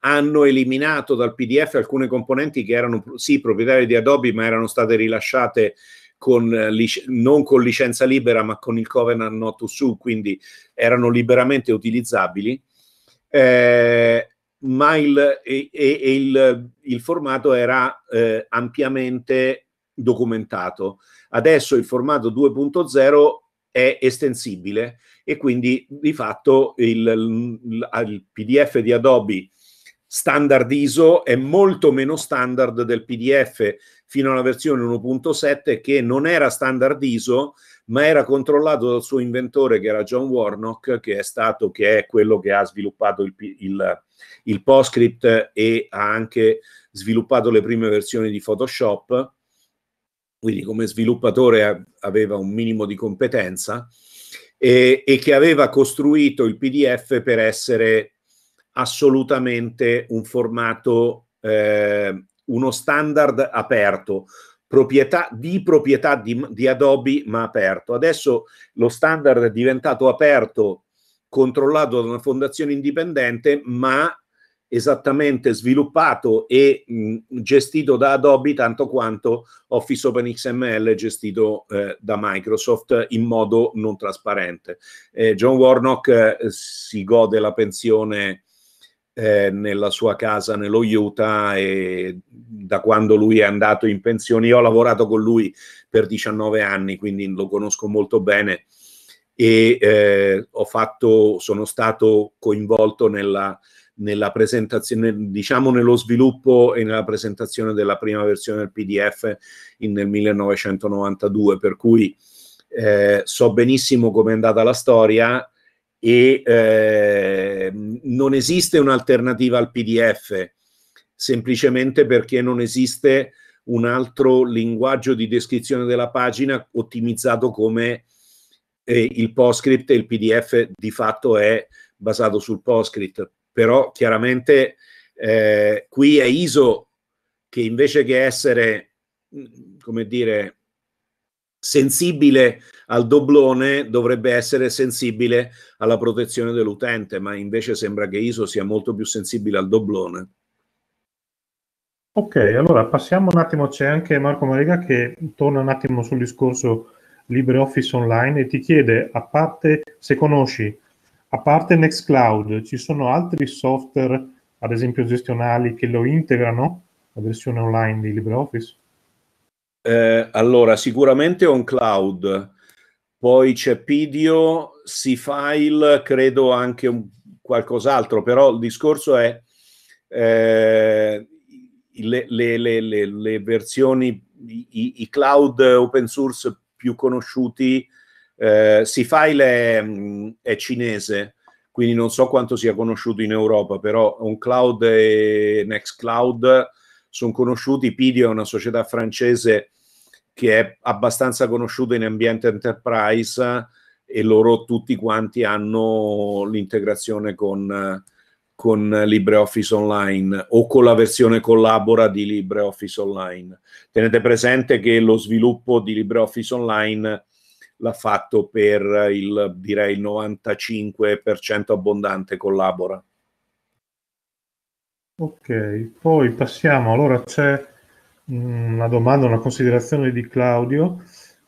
hanno eliminato dal PDF alcune componenti che erano sì proprietarie di Adobe, ma erano state rilasciate con, eh, non con licenza libera, ma con il covenant not to sue, quindi erano liberamente utilizzabili eh, ma il, e, e il, il, formato era eh, ampiamente documentato. Adesso il formato 2.0 è estensibile e quindi di fatto il, il PDF di Adobe standard ISO è molto meno standard del PDF fino alla versione 1.7 che non era standard ISO ma era controllato dal suo inventore che era John Warnock, che è stato che è quello che ha sviluppato il, il, il PostScript e ha anche sviluppato le prime versioni di Photoshop. Quindi come sviluppatore aveva un minimo di competenza e, e che aveva costruito il PDF per essere assolutamente un formato, eh, uno standard aperto, proprietà, di proprietà di, di Adobe ma aperto. Adesso lo standard è diventato aperto, controllato da una fondazione indipendente, ma esattamente sviluppato e mh, mm, gestito da Adobe tanto quanto Office OpenXML gestito eh, da Microsoft in modo non trasparente. Eh, John Warnock eh, si gode la pensione eh, nella sua casa nello Utah e da quando lui è andato in pensione. Io ho lavorato con lui per 19 anni, quindi lo conosco molto bene e eh, ho fatto, sono stato coinvolto nella, nella presentazione, diciamo nello sviluppo e nella presentazione della prima versione del PDF in, nel 1992, per cui eh, so benissimo come è andata la storia, e eh, non esiste un'alternativa al PDF, semplicemente perché non esiste un altro linguaggio di descrizione della pagina ottimizzato come eh, il PostScript e il PDF di fatto è basato sul PostScript, però chiaramente eh, qui è ISO che invece che essere, mm, come dire, sensibile al doblone dovrebbe essere sensibile alla protezione dell'utente, ma invece sembra che ISO sia molto più sensibile al doblone. Ok, allora passiamo un attimo, c'è anche Marco Marega che torna un attimo sul discorso LibreOffice Online e ti chiede, a parte, se conosci, a parte Nextcloud, ci sono altri software, ad esempio gestionali, che lo integrano, la versione online di LibreOffice? Eh, allora, sicuramente on cloud, poi c'è Pidio, C-File, credo anche un, qualcos'altro, però il discorso è eh, le, le, le, le, versioni, i, i, cloud open source più conosciuti, eh, C-File è, è, cinese, quindi non so quanto sia conosciuto in Europa, però on cloud e Nextcloud sono conosciuti. Pidio è una società francese che è abbastanza conosciuta in ambiente enterprise e loro tutti quanti hanno l'integrazione con, con LibreOffice Online o con la versione collabora di LibreOffice Online. Tenete presente che lo sviluppo di LibreOffice Online l'ha fatto per il direi il 95% abbondante collabora. Ok, poi passiamo. Allora c'è mm, una domanda, una considerazione di Claudio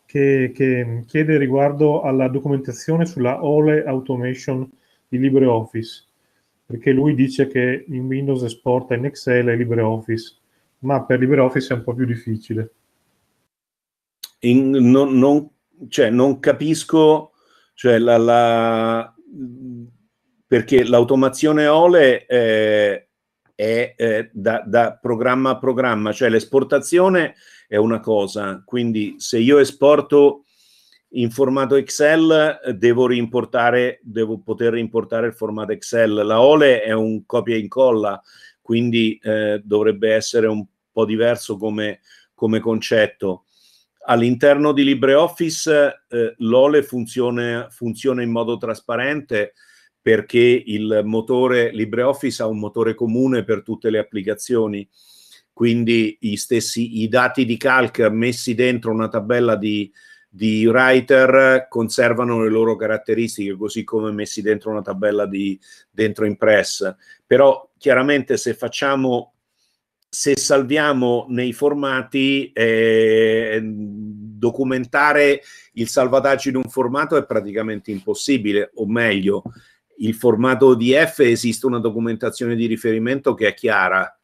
che, che chiede riguardo alla documentazione sulla OLE Automation di LibreOffice, perché lui dice che in Windows esporta in Excel e LibreOffice, ma per LibreOffice è un po' più difficile. In, non, non, cioè, non, capisco cioè, la, la, perché l'automazione OLE è è eh, da, da, programma a programma, cioè l'esportazione è una cosa, quindi se io esporto in formato Excel devo rimportare, devo poter importare il formato Excel. La OLE è un copia e incolla, quindi eh, dovrebbe essere un po' diverso come, come concetto. All'interno di LibreOffice eh, l'OLE funziona, funziona in modo trasparente, perché il motore LibreOffice ha un motore comune per tutte le applicazioni, quindi i, stessi, i dati di calc messi dentro una tabella di, di writer conservano le loro caratteristiche, così come messi dentro una tabella di dentro impress. Però chiaramente se facciamo se salviamo nei formati eh, documentare il salvataggio in un formato è praticamente impossibile, o meglio, il formato ODF esiste una documentazione di riferimento che è chiara.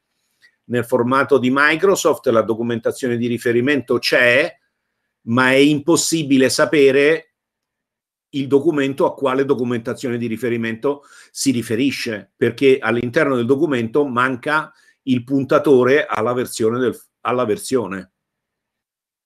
Nel formato di Microsoft la documentazione di riferimento c'è, ma è impossibile sapere il documento a quale documentazione di riferimento si riferisce, perché all'interno del documento manca il puntatore alla versione. Del, alla versione.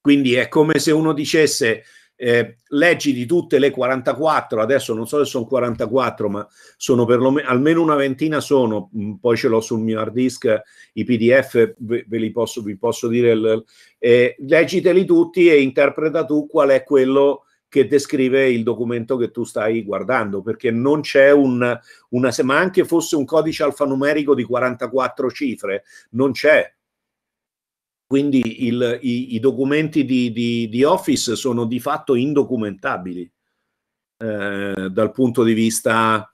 Quindi è come se uno dicesse eh, leggi di tutte le 44, adesso non so se sono 44, ma sono perlomeno almeno una ventina sono, mm, poi ce l'ho sul mio hard disk, i PDF ve, ve li posso, vi posso dire, il, eh, leggiteli tutti e interpreta tu qual è quello che descrive il documento che tu stai guardando, perché non c'è un, una, ma anche fosse un codice alfanumerico di 44 cifre, non c'è, quindi il, i, i, documenti di, di, di, Office sono di fatto indocumentabili eh, dal punto di vista...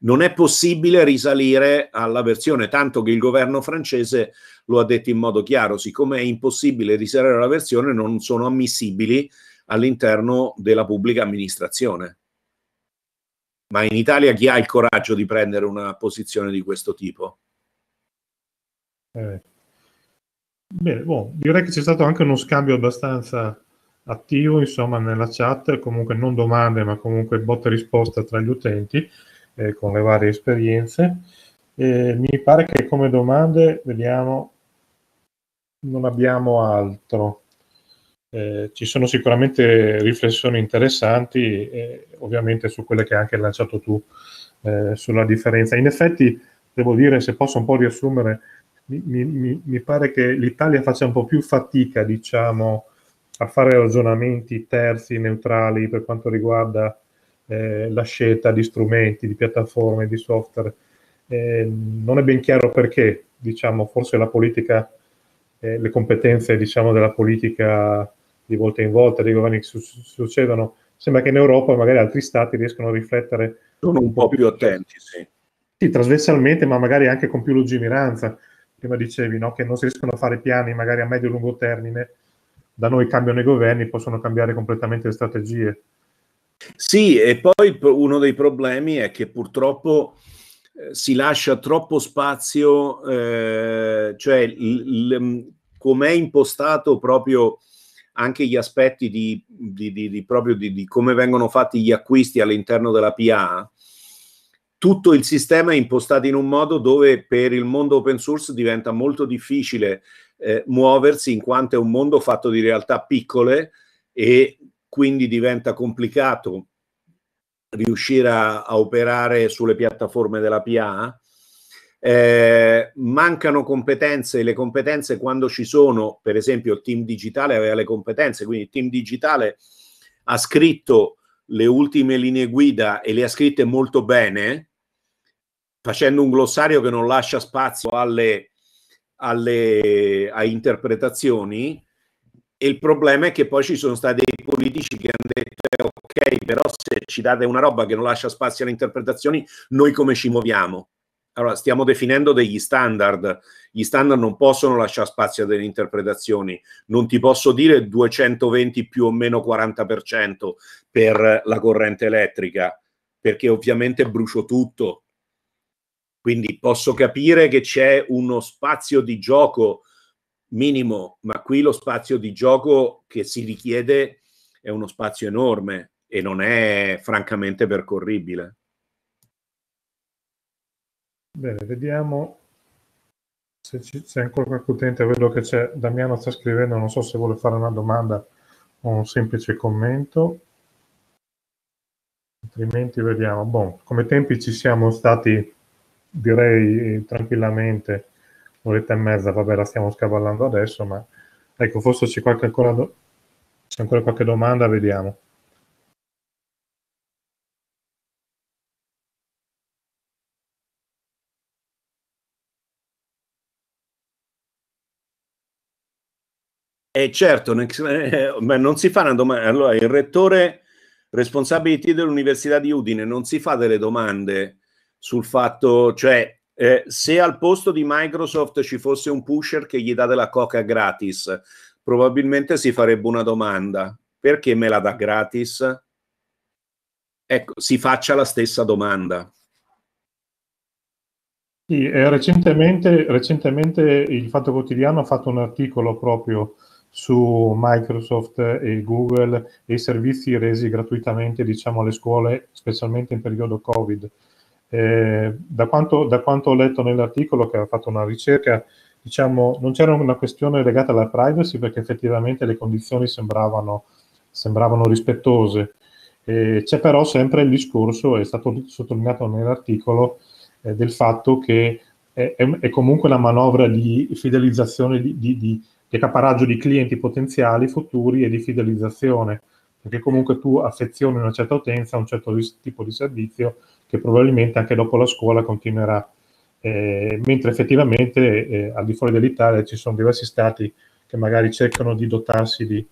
Non è possibile risalire alla versione, tanto che il governo francese lo ha detto in modo chiaro, siccome è impossibile risalire alla versione, non sono ammissibili all'interno della pubblica amministrazione. Ma in Italia chi ha il coraggio di prendere una posizione di questo tipo? Eh. Bene, boh, direi che c'è stato anche uno scambio abbastanza attivo, insomma, nella chat, comunque non domande, ma comunque botta e risposta tra gli utenti eh, con le varie esperienze. Eh, mi pare che come domande, vediamo, non abbiamo altro. Eh, ci sono sicuramente riflessioni interessanti, eh, ovviamente su quelle che hai anche lanciato tu eh, sulla differenza. In effetti, devo dire, se posso un po' riassumere mi, mi, mi pare che l'Italia faccia un po' più fatica, diciamo, a fare ragionamenti terzi, neutrali per quanto riguarda eh, la scelta di strumenti, di piattaforme, di software. Eh, non è ben chiaro perché, diciamo, forse la politica, eh, le competenze diciamo, della politica di volta in volta, dei governi che su- succedono, sembra che in Europa magari altri stati riescano a riflettere. Sono un po' più attenti, sì. Sì, trasversalmente, ma magari anche con più lungimiranza prima dicevi, no? che non si riescono a fare piani magari a medio e lungo termine, da noi cambiano i governi, possono cambiare completamente le strategie. Sì, e poi uno dei problemi è che purtroppo eh, si lascia troppo spazio, eh, cioè come è impostato proprio anche gli aspetti di, di, di, di come vengono fatti gli acquisti all'interno della PA, tutto il sistema è impostato in un modo dove per il mondo open source diventa molto difficile eh, muoversi in quanto è un mondo fatto di realtà piccole e quindi diventa complicato riuscire a, a operare sulle piattaforme della PA. Eh, mancano competenze, le competenze quando ci sono, per esempio il team digitale aveva le competenze, quindi il team digitale ha scritto le ultime linee guida e le ha scritte molto bene, facendo un glossario che non lascia spazio alle, alle interpretazioni. E il problema è che poi ci sono stati dei politici che hanno detto: eh, Ok, però se ci date una roba che non lascia spazio alle interpretazioni, noi come ci muoviamo? Allora, stiamo definendo degli standard. Gli standard non possono lasciare spazio a delle interpretazioni. Non ti posso dire 220 più o meno 40% per la corrente elettrica, perché ovviamente brucio tutto. Quindi posso capire che c'è uno spazio di gioco minimo, ma qui lo spazio di gioco che si richiede è uno spazio enorme e non è francamente percorribile. Bene, vediamo se c'è ancora qualche utente, vedo che c'è Damiano sta scrivendo, non so se vuole fare una domanda o un semplice commento. Altrimenti vediamo. Bon, come tempi ci siamo stati direi eh, tranquillamente un'oretta e mezza, vabbè la stiamo scavallando adesso, ma ecco, forse c'è, qualche ancora, do- c'è ancora qualche domanda, vediamo. Eh certo, non si eh, fa una domanda. Allora, il rettore responsabile dell'Università di Udine non si fa delle domande sul fatto, cioè eh, se al posto di Microsoft ci fosse un pusher che gli dà della coca gratis, probabilmente si farebbe una domanda, perché me la dà gratis? Ecco, si faccia la stessa domanda. Sì, eh, recentemente, recentemente, il Fatto Quotidiano ha fatto un articolo proprio su Microsoft e Google e i servizi resi gratuitamente diciamo, alle scuole, specialmente in periodo Covid. Eh, da, quanto, da, quanto, ho letto nell'articolo che ha fatto una ricerca, diciamo, non c'era una questione legata alla privacy perché effettivamente le condizioni sembravano, sembravano rispettose. Eh, c'è però sempre il discorso, è stato sottolineato nell'articolo, eh, del fatto che è, è, comunque una manovra di fidelizzazione, di, di, di, di accaparaggio di clienti potenziali futuri e di fidelizzazione, perché comunque tu affezioni una certa utenza, a un certo tipo di servizio che probabilmente anche dopo la scuola continuerà, eh, mentre effettivamente eh, al di fuori dell'Italia ci sono diversi stati che magari cercano di dotarsi di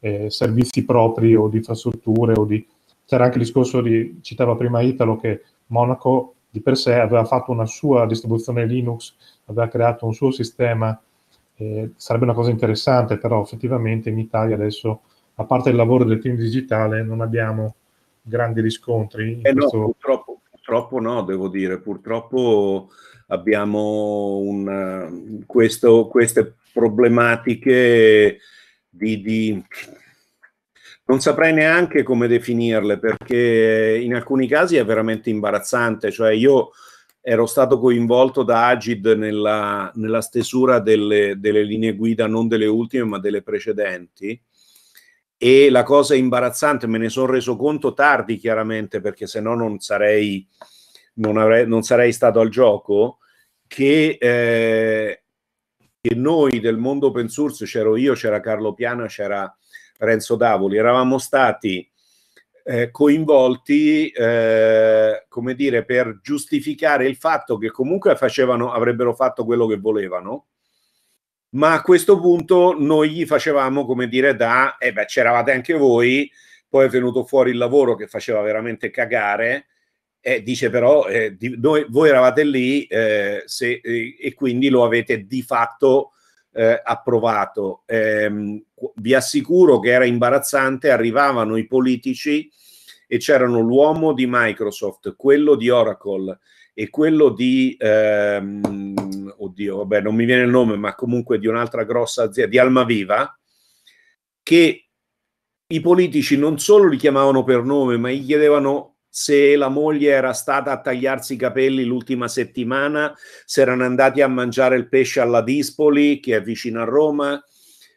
eh, servizi propri o di infrastrutture o di... C'era anche il discorso di, citava prima Italo, che Monaco di per sé aveva fatto una sua distribuzione Linux, aveva creato un suo sistema, eh, sarebbe una cosa interessante, però effettivamente in Italia adesso, a parte il lavoro del team digitale, non abbiamo grandi riscontri. Eh no, purtroppo Purtroppo no, devo dire, purtroppo abbiamo una, questo, queste problematiche di, di, Non saprei neanche come definirle perché in alcuni casi è veramente imbarazzante, cioè io ero stato coinvolto da Agid nella, nella stesura delle, delle linee guida, non delle ultime ma delle precedenti e la cosa imbarazzante, me ne sono reso conto tardi chiaramente perché se no non sarei, non, avrei, non sarei stato al gioco, che, eh, che noi del mondo open source, c'ero io, c'era Carlo Piana, c'era Renzo Davoli, eravamo stati eh, coinvolti, eh, come dire, per giustificare il fatto che comunque facevano, avrebbero fatto quello che volevano ma a questo punto noi gli facevamo come dire da, e eh beh c'eravate anche voi, poi è venuto fuori il lavoro che faceva veramente cagare, e dice però eh, di, noi, voi eravate lì eh, se, e quindi lo avete di fatto eh, approvato. Ehm, vi assicuro che era imbarazzante, arrivavano i politici e c'erano l'uomo di Microsoft, quello di Oracle, e quello di, ehm, oddio, vabbè, non mi viene il nome, ma comunque di un'altra grossa azienda, di Almaviva, che i politici non solo li chiamavano per nome, ma gli chiedevano se la moglie era stata a tagliarsi i capelli l'ultima settimana, se erano andati a mangiare il pesce alla Dispoli, che è vicino a Roma,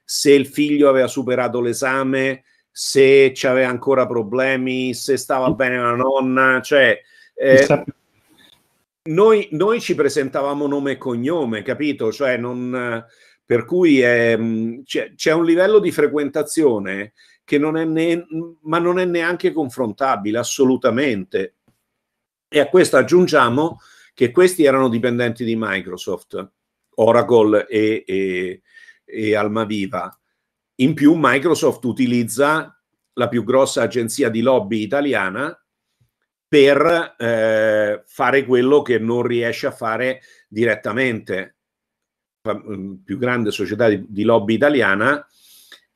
se il figlio aveva superato l'esame, se c'aveva ancora problemi, se stava bene la nonna, cioè... Eh, noi, noi, ci presentavamo nome e cognome, capito? Cioè non, per cui è, mm, c'è, c'è, un livello di frequentazione che non è, ne, ma non è neanche confrontabile, assolutamente. E a questo aggiungiamo che questi erano dipendenti di Microsoft, Oracle e, e, e Almaviva. In più Microsoft utilizza la più grossa agenzia di lobby italiana per eh, fare quello che non riesce a fare direttamente. La mm, più grande società di, di lobby italiana,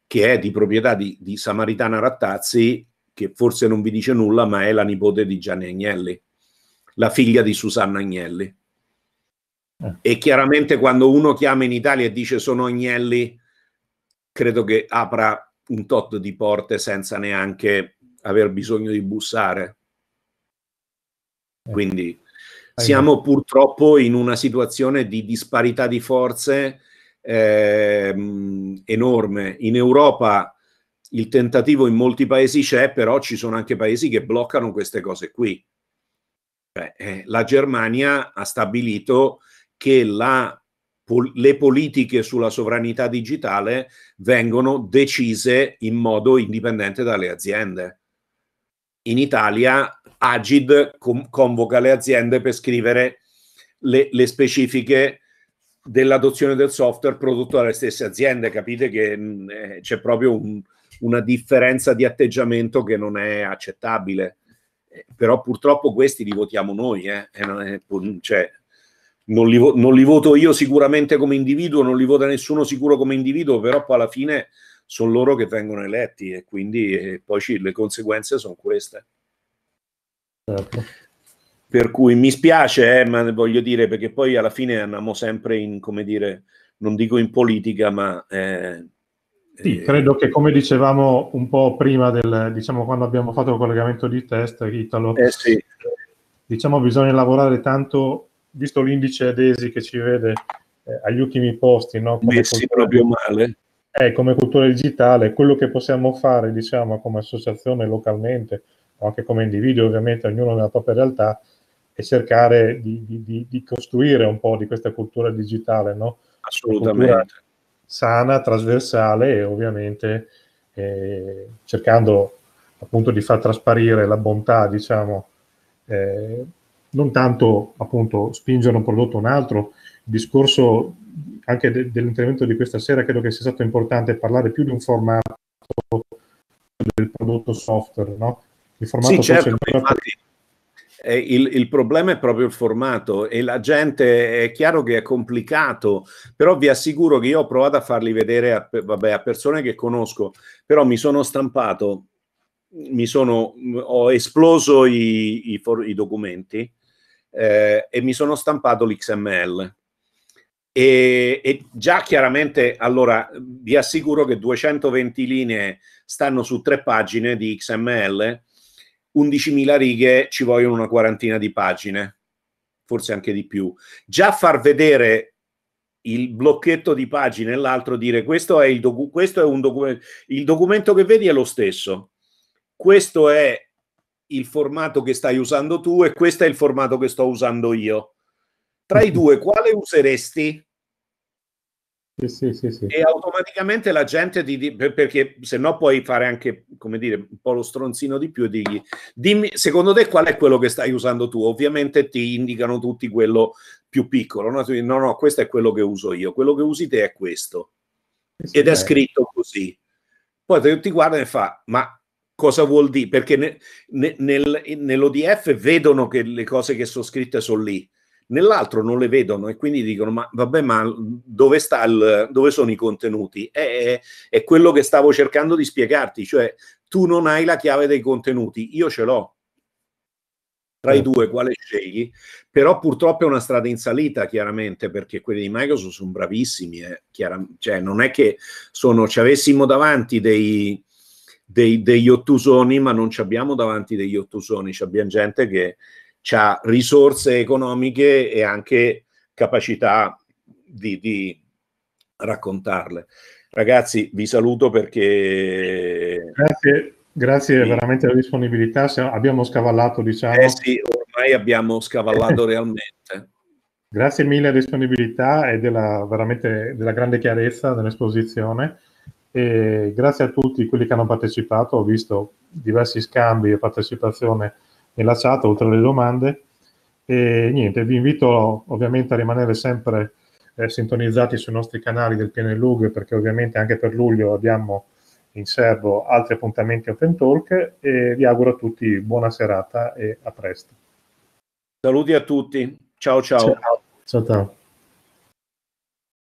che è di proprietà di, di, Samaritana Rattazzi, che forse non vi dice nulla, ma è la nipote di Gianni Agnelli, la figlia di Susanna Agnelli. Eh. E chiaramente quando uno chiama in Italia e dice sono Agnelli, credo che apra un tot di porte senza neanche aver bisogno di bussare. Eh. Quindi siamo purtroppo in una situazione di disparità di forze ehm, enorme. In Europa il tentativo in molti paesi c'è, però ci sono anche paesi che bloccano queste cose qui. Beh, eh, la Germania ha stabilito che la, pol, le politiche sulla sovranità digitale vengono decise in modo indipendente dalle aziende. In Italia Agid com- convoca le aziende per scrivere le, le, specifiche dell'adozione del software prodotto dalle stesse aziende. Capite che mh, mm, eh, c'è proprio un, una differenza di atteggiamento che non è accettabile. Eh, però purtroppo questi li votiamo noi, eh? non, è, cioè, non, li vo- non, li voto io sicuramente come individuo, non li vota nessuno sicuro come individuo, però poi alla fine sono loro che vengono eletti e quindi e eh, poi ci, le conseguenze sono queste. Certo. Per cui mi spiace, eh, ma voglio dire, perché poi alla fine andiamo sempre in, come dire, non dico in politica, ma... Eh, sì, eh, credo che come dicevamo un po' prima del, diciamo, quando abbiamo fatto il collegamento di test, Italo, eh sì. diciamo bisogna lavorare tanto, visto l'indice adesi che ci vede eh, agli ultimi posti, no? Come messi proprio male. Eh, come cultura digitale, quello che possiamo fare, diciamo, come associazione localmente o anche come individuo, ovviamente ognuno nella propria realtà, e cercare di, di, di costruire un po' di questa cultura digitale, no? Assolutamente. sana, trasversale e ovviamente eh, cercando appunto di far trasparire la bontà, diciamo, eh, non tanto appunto spingere un prodotto o un altro, il discorso anche de- dell'intervento di questa sera credo che sia stato importante parlare più di un formato del prodotto software, no? Il formato sì, certo, infatti, eh, il, il, problema è proprio il formato e la gente è chiaro che è complicato, però vi assicuro che io ho provato a farli vedere a, vabbè, a persone che conosco, però mi sono stampato, mi sono, ho esploso i, i, for, i documenti eh, e mi sono stampato l'XML. E, e, già chiaramente, allora vi assicuro che 220 linee stanno su tre pagine di XML 11.000 righe ci vogliono una quarantina di pagine, forse anche di più. Già far vedere il blocchetto di pagine e l'altro dire questo è, il, docu- questo è un documento, il documento che vedi è lo stesso, questo è il formato che stai usando tu e questo è il formato che sto usando io. Tra i due, quale useresti? Sì, sì, sì, e automaticamente la gente ti dice perché se no puoi fare anche come dire un po' lo stronzino di più e dirgli dimmi secondo te qual è quello che stai usando tu ovviamente ti indicano tutti quello più piccolo no no, no questo è quello che uso io quello che usi te è questo ed è certo. scritto così poi ti guardano e fa ma cosa vuol dire perché ne, ne, nel, nell'ODF vedono che le cose che sono scritte sono lì nell'altro non le vedono e quindi dicono ma vabbè ma dove, sta il, dove sono i contenuti? È, è quello che stavo cercando di spiegarti, cioè tu non hai la chiave dei contenuti, io ce l'ho tra i due quale scegli, però purtroppo è una strada in salita chiaramente perché quelli di Microsoft sono bravissimi, eh, cioè, non è che sono, ci avessimo davanti dei, dei, degli ottusoni, ma non ci abbiamo davanti degli ottusoni, ci abbiamo gente che ha risorse economiche e anche capacità di, di raccontarle. Ragazzi, vi saluto perché... Grazie, grazie sì. veramente della disponibilità, abbiamo scavallato diciamo... Eh sì, ormai abbiamo scavallato realmente. Grazie mille della disponibilità e della, veramente, della grande chiarezza dell'esposizione. E grazie a tutti quelli che hanno partecipato, ho visto diversi scambi e partecipazione la chat, oltre alle domande. E niente, vi invito ovviamente a rimanere sempre eh, sintonizzati sui nostri canali del PNLUG, perché ovviamente anche per luglio abbiamo in serbo altri appuntamenti Open Talk e vi auguro a tutti buona serata e a presto. Saluti a tutti, ciao ciao. Ciao ciao. ciao.